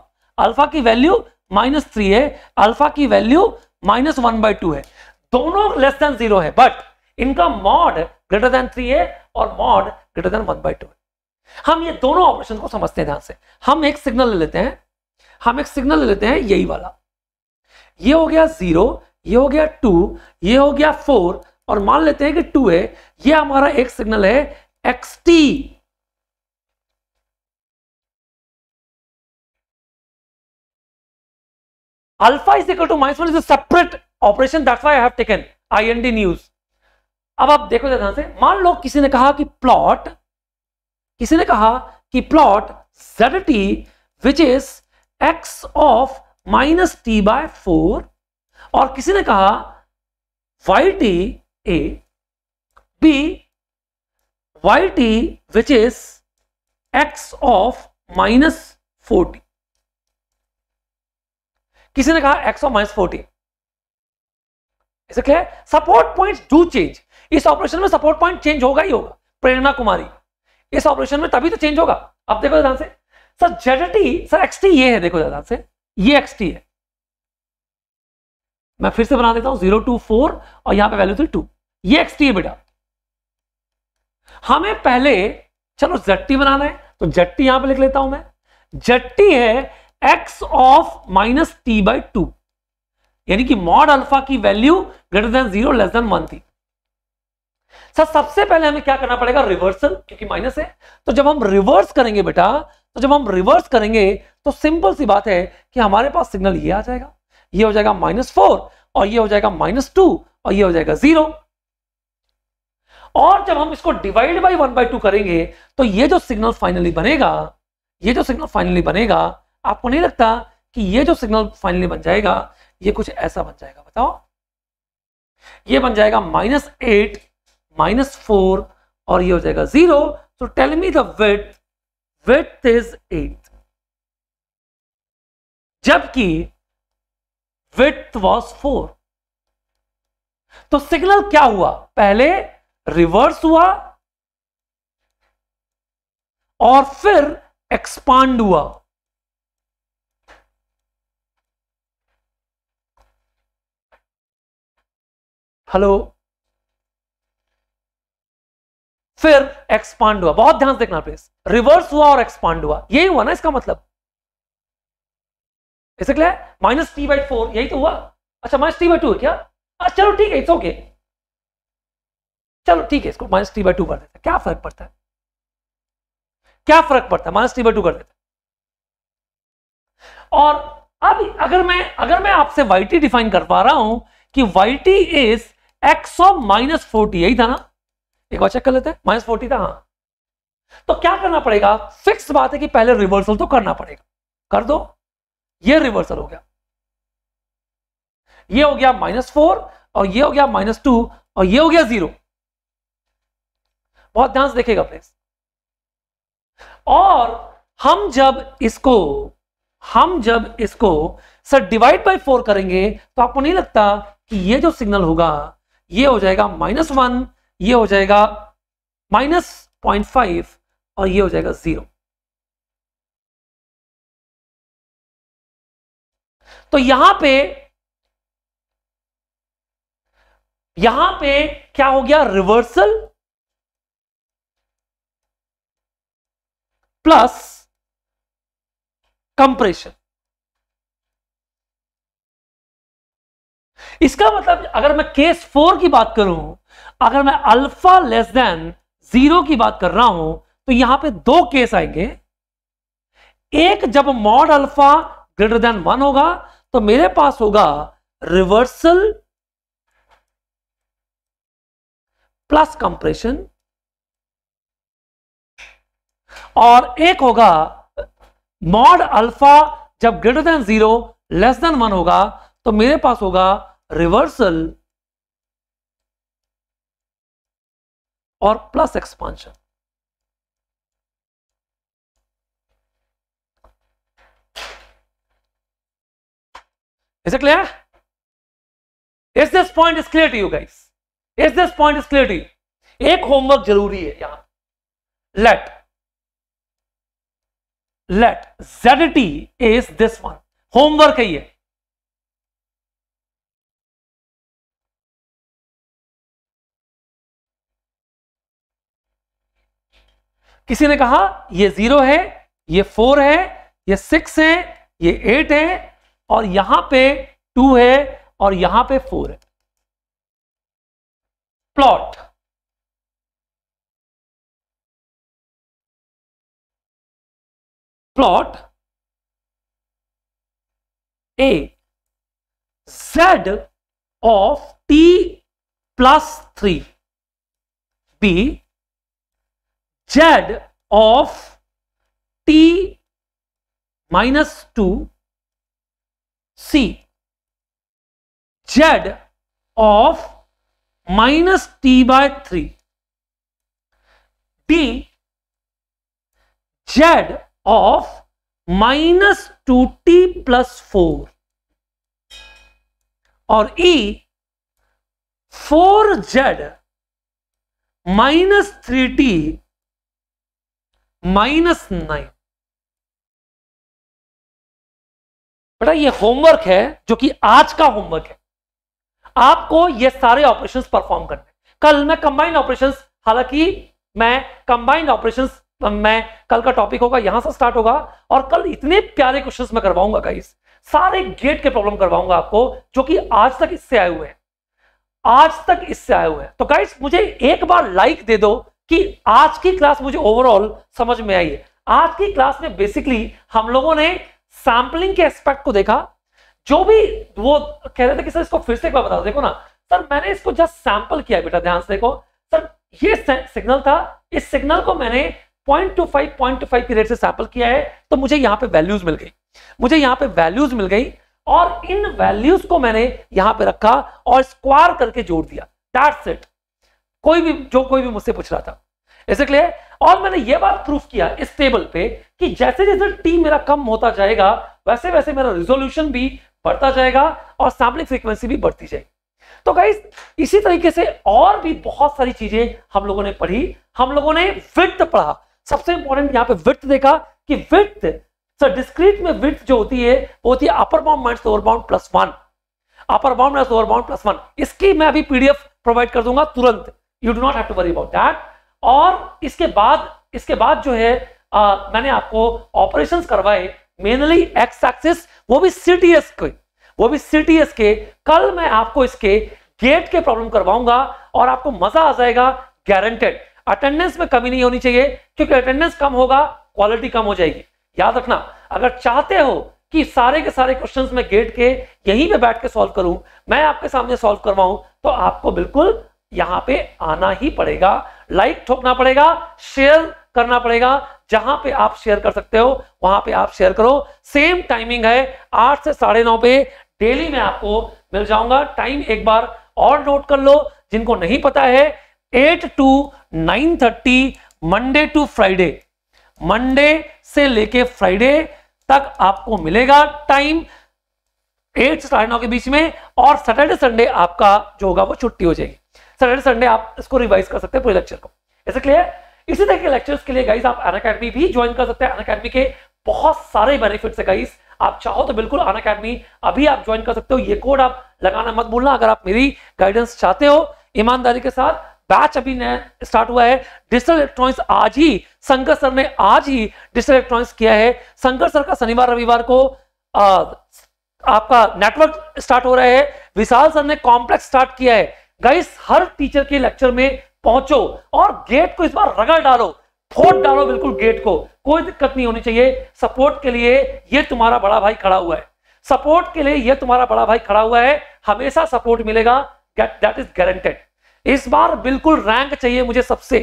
अल्फा की वैल्यू माइनस थ्री है अल्फा की value minus one by two है दोनों लेस देन जीरो है बट इनका मॉड ग्रेटर देन थ्री है और mod greater than one by two है हम ये दोनों ऑपरेशन को समझते हैं ध्यान से हम एक सिग्नल ले लेते हैं हम एक सिग्नल ले लेते हैं यही वाला ये हो गया जीरो ये हो गया टू ये हो गया फोर और मान लेते हैं कि टू है ये हमारा एक सिग्नल है X T alpha is equal to minus one is a separate operation that's why I have taken IND news अब आप देखो ध्यान से मान लो किसी ने कहा कि प्लॉट किसी ने कहा कि plot Z T which is x of minus T by four और किसी ने कहा Y T A B Y T which is x of minus forty किसी ने कहा एक्स ऑफ माइनस फोर्टी इसे क्या सपोर्ट पॉइंट डू चेंज इस ऑपरेशन में सपोर्ट पॉइंट चेंज होगा ही होगा प्रेरणा कुमारी इस ऑपरेशन में तभी तो चेंज होगा अब देखो ध्यान से sir Z T sir X T ये है देखो ध्यान से ये एक्स टी है मैं फिर से बना देता हूं जीरो टू फोर और यहां पे वैल्यू थी टू ये एक्स टी है बेटा हमें पहले चलो जेड टी बनाना है तो जेड टी यहां पे लिख लेता हूं मैं जेड टी है X of minus T by two यानी कि मॉड अल्फा की value greater than zero less than one थी सर सबसे पहले हमें क्या करना पड़ेगा रिवर्सल क्योंकि माइनस है तो जब हम रिवर्स करेंगे बेटा तो जब हम रिवर्स करेंगे तो सिंपल सी बात है कि हमारे पास सिग्नल ये आ जाएगा ये हो जाएगा माइनस फोर और ये हो जाएगा माइनस टू और ये हो जाएगा जीरो और जब हम इसको divide by one by two करेंगे तो ये जो सिग्नल फाइनली बनेगा ये जो सिग्नल फाइनली बनेगा आपको नहीं लगता कि ये जो सिग्नल फाइनली बन जाएगा ये कुछ ऐसा बन जाएगा बताओ ये बन जाएगा माइनस एट माइनस फोर और ये हो जाएगा जीरो तो tell me width width is eight जबकि विथ वॉज फोर तो सिग्नल क्या हुआ पहले रिवर्स हुआ और फिर एक्सपांड हुआ हेलो फिर एक्सपांड हुआ बहुत ध्यान से देखना प्लीज रिवर्स हुआ और एक्सपांड हुआ यही हुआ ना इसका मतलब इसे क्या है माइनस टी बाई फोर यही तो हुआ अच्छा माइनस टी बाई टू क्या अच्छा चलो ठीक है इट्स ओके चलो ठीक है इसको माइनस टी बाई टू कर देते क्या फर्क पड़ता है क्या फर्क पड़ता है माइनस टी बाई टू कर देते और अब अगर मैं अगर मैं आपसे yt डिफाइन कर पा रहा हूं कि y t is x of minus forty यही था ना एक बार चेक कर लेते माइनस फोर्टी था हाँ तो क्या करना पड़ेगा फिक्स बात है कि पहले रिवर्सल तो करना पड़ेगा कर दो ये रिवर्सल हो गया ये हो गया माइनस फोर और ये हो गया माइनस टू और ये हो गया जीरो बहुत ध्यान से देखेगा प्लीज और हम जब इसको हम जब इसको सर डिवाइड बाय फोर करेंगे तो आपको नहीं लगता कि ये जो सिग्नल होगा ये हो जाएगा माइनस वन ये हो जाएगा माइनस पॉइंट फाइव और ये हो जाएगा जीरो तो यहां पे यहां पे क्या हो गया रिवर्सल प्लस कंप्रेशन इसका मतलब अगर मैं केस फोर की बात करूं अगर मैं अल्फा लेस देन जीरो की बात कर रहा हूं तो यहां पे दो केस आएंगे एक जब mod alpha greater than one होगा तो मेरे पास होगा रिवर्सल प्लस कंप्रेशन और एक होगा मॉड अल्फा जब greater than zero less than one होगा तो मेरे पास होगा रिवर्सल और plus expansion is it clear is this point is clear to you guys is this point is clear to you एक होमवर्क जरूरी है यहां let let z t is this one homework है ये किसी ने कहा ये जीरो है ये फोर है ये सिक्स है ये एट है और यहां पे टू है और यहां पे फोर है plot plot a z of t plus three b z of t minus 2 c z of minus t by 3 d z of minus 2t plus 4 और e 4z minus 3t minus nine बेटा ये homework है जो कि आज का homework है आपको ये सारे ऑपरेशंस परफॉर्म करने कल मैं कंबाइंड ऑपरेशंस हालांकि मैं कंबाइंड ऑपरेशंस मैं कल का टॉपिक होगा यहां से स्टार्ट होगा और कल इतने प्यारे क्वेश्चंस मैं करवाऊंगा गाइस सारे गेट के प्रॉब्लम करवाऊंगा आपको जो कि आज तक इससे आए हुए हैं आज तक इससे आए हुए हैं तो गाइस मुझे एक बार लाइक दे दो कि आज की क्लास मुझे ओवरऑल समझ में आई है आज की क्लास में बेसिकली हम लोगों ने सैम्पलिंग के एस्पेक्ट को देखा जो भी वो कह रहे थे कि सर इसको फिर से एक बार बता देखो ना सर मैंने इसको जस्ट सैंपल किया बेटा ध्यान से देखो सर ये सिग्नल था इस सिग्नल को मैंने 0.25 0.25 की रेट से सैंपल किया है तो मुझे यहां पे वैल्यूज मिल गई मुझे यहां पे वैल्यूज मिल गई और इन वैल्यूज को मैंने यहां पे रखा और स्क्वायर करके जोड़ दिया दैट्स इट कोई भी जो कोई भी मुझसे पूछ रहा था इसलिए और मैंने यह बात प्रूफ किया इस टेबल पे कि जैसे जैसे टी मेरा कम होता जाएगा वैसे वैसे मेरा रिजोल्यूशन भी बढ़ता जाएगा और सैम्पलिंग फ्रीक्वेंसी भी बढ़ती जाएगी तो गाइस इसी तरीके से और भी बहुत सारी चीजें हम लोगों ने पढ़ी हम लोगों ने वित्त पढ़ा सबसे इंपॉर्टेंट यहाँ पे वित्त देखा कि वृत्त सर डिस्क्रीट में वृत्त जो होती है वो होती है upper bound minus lower bound plus one upper bound minus lower bound plus one इसकी मैं अभी पीडीएफ प्रोवाइड कर दूंगा तुरंत you do not have to worry about that और इसके बाद इसके बाद जो है आ, मैंने आपको ऑपरेशंस करवाए मेनली एक्स एक्सिस वो भी सीटीएस के वो भी सीटीएस के कल मैं आपको इसके गेट के प्रॉब्लम करवाऊंगा और आपको मजा आ जाएगा गारंटेड अटेंडेंस में कमी नहीं होनी चाहिए क्योंकि अटेंडेंस कम होगा क्वालिटी कम हो जाएगी याद रखना अगर चाहते हो कि सारे के सारे क्वेश्चंस मैं गेट के यहीं पे बैठ के सॉल्व करूं मैं आपके सामने सॉल्व करवाऊं तो आपको बिल्कुल यहां पे आना ही पड़ेगा लाइक ठोकना पड़ेगा शेयर करना पड़ेगा जहां पे आप शेयर कर सकते हो वहां पे आप शेयर करो सेम टाइमिंग है आठ से साढ़े नौ पे डेली में आपको मिल जाऊंगा टाइम एक बार और नोट कर लो जिनको नहीं पता है eight to nine thirty Monday to Friday Monday से लेके फ्राइडे तक आपको मिलेगा टाइम एट से साढ़े नौ के बीच में और सैटरडे संडे आपका जो होगा वो छुट्टी हो जाएगी सैटरडे संडे आप इसको रिवाइज कर सकते हैं पूरे लेक्चर को ऐसे क्लियर इसी तरह के लेक्चर्स के लिए गाइस आप अन अकेडमी भी ज्वाइन कर सकते हैं अन अकेडमी के बहुत सारे बेनिफिट्स है गाइस आप चाहो तो बिल्कुल अन अकेडमी अभी आप ज्वाइन कर सकते हो ये कोड आप लगाना मत भूलना अगर आप मेरी गाइडेंस चाहते हो ईमानदारी के साथ बैच अभी नया स्टार्ट हुआ है डिजिटल इलेक्ट्रॉनिक्स आज ही शंकर सर ने आज ही डिजिटल इलेक्ट्रॉनिक्स किया है शंकर सर का शनिवार रविवार को आ, आपका नेटवर्क स्टार्ट हो रहा है विशाल सर ने कॉम्प्लेक्स स्टार्ट किया है गाइस हर टीचर के लेक्चर में पहुंचो और गेट को इस बार रगड़ डालो फोट डालो बिल्कुल गेट को कोई दिक्कत नहीं होनी चाहिए सपोर्ट के लिए ये तुम्हारा बड़ा भाई खड़ा हुआ है सपोर्ट के लिए ये तुम्हारा बड़ा भाई खड़ा हुआ है हमेशा सपोर्ट मिलेगा दैट इज गारंटेड इस बार बिल्कुल रैंक चाहिए मुझे सबसे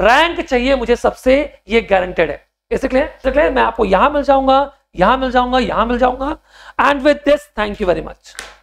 रैंक चाहिए मुझे सबसे ये गारंटेड है इससे क्लियर क्लियर मैं आपको यहां मिल जाऊंगा यहां मिल जाऊंगा यहां मिल जाऊंगा and with this thank you very much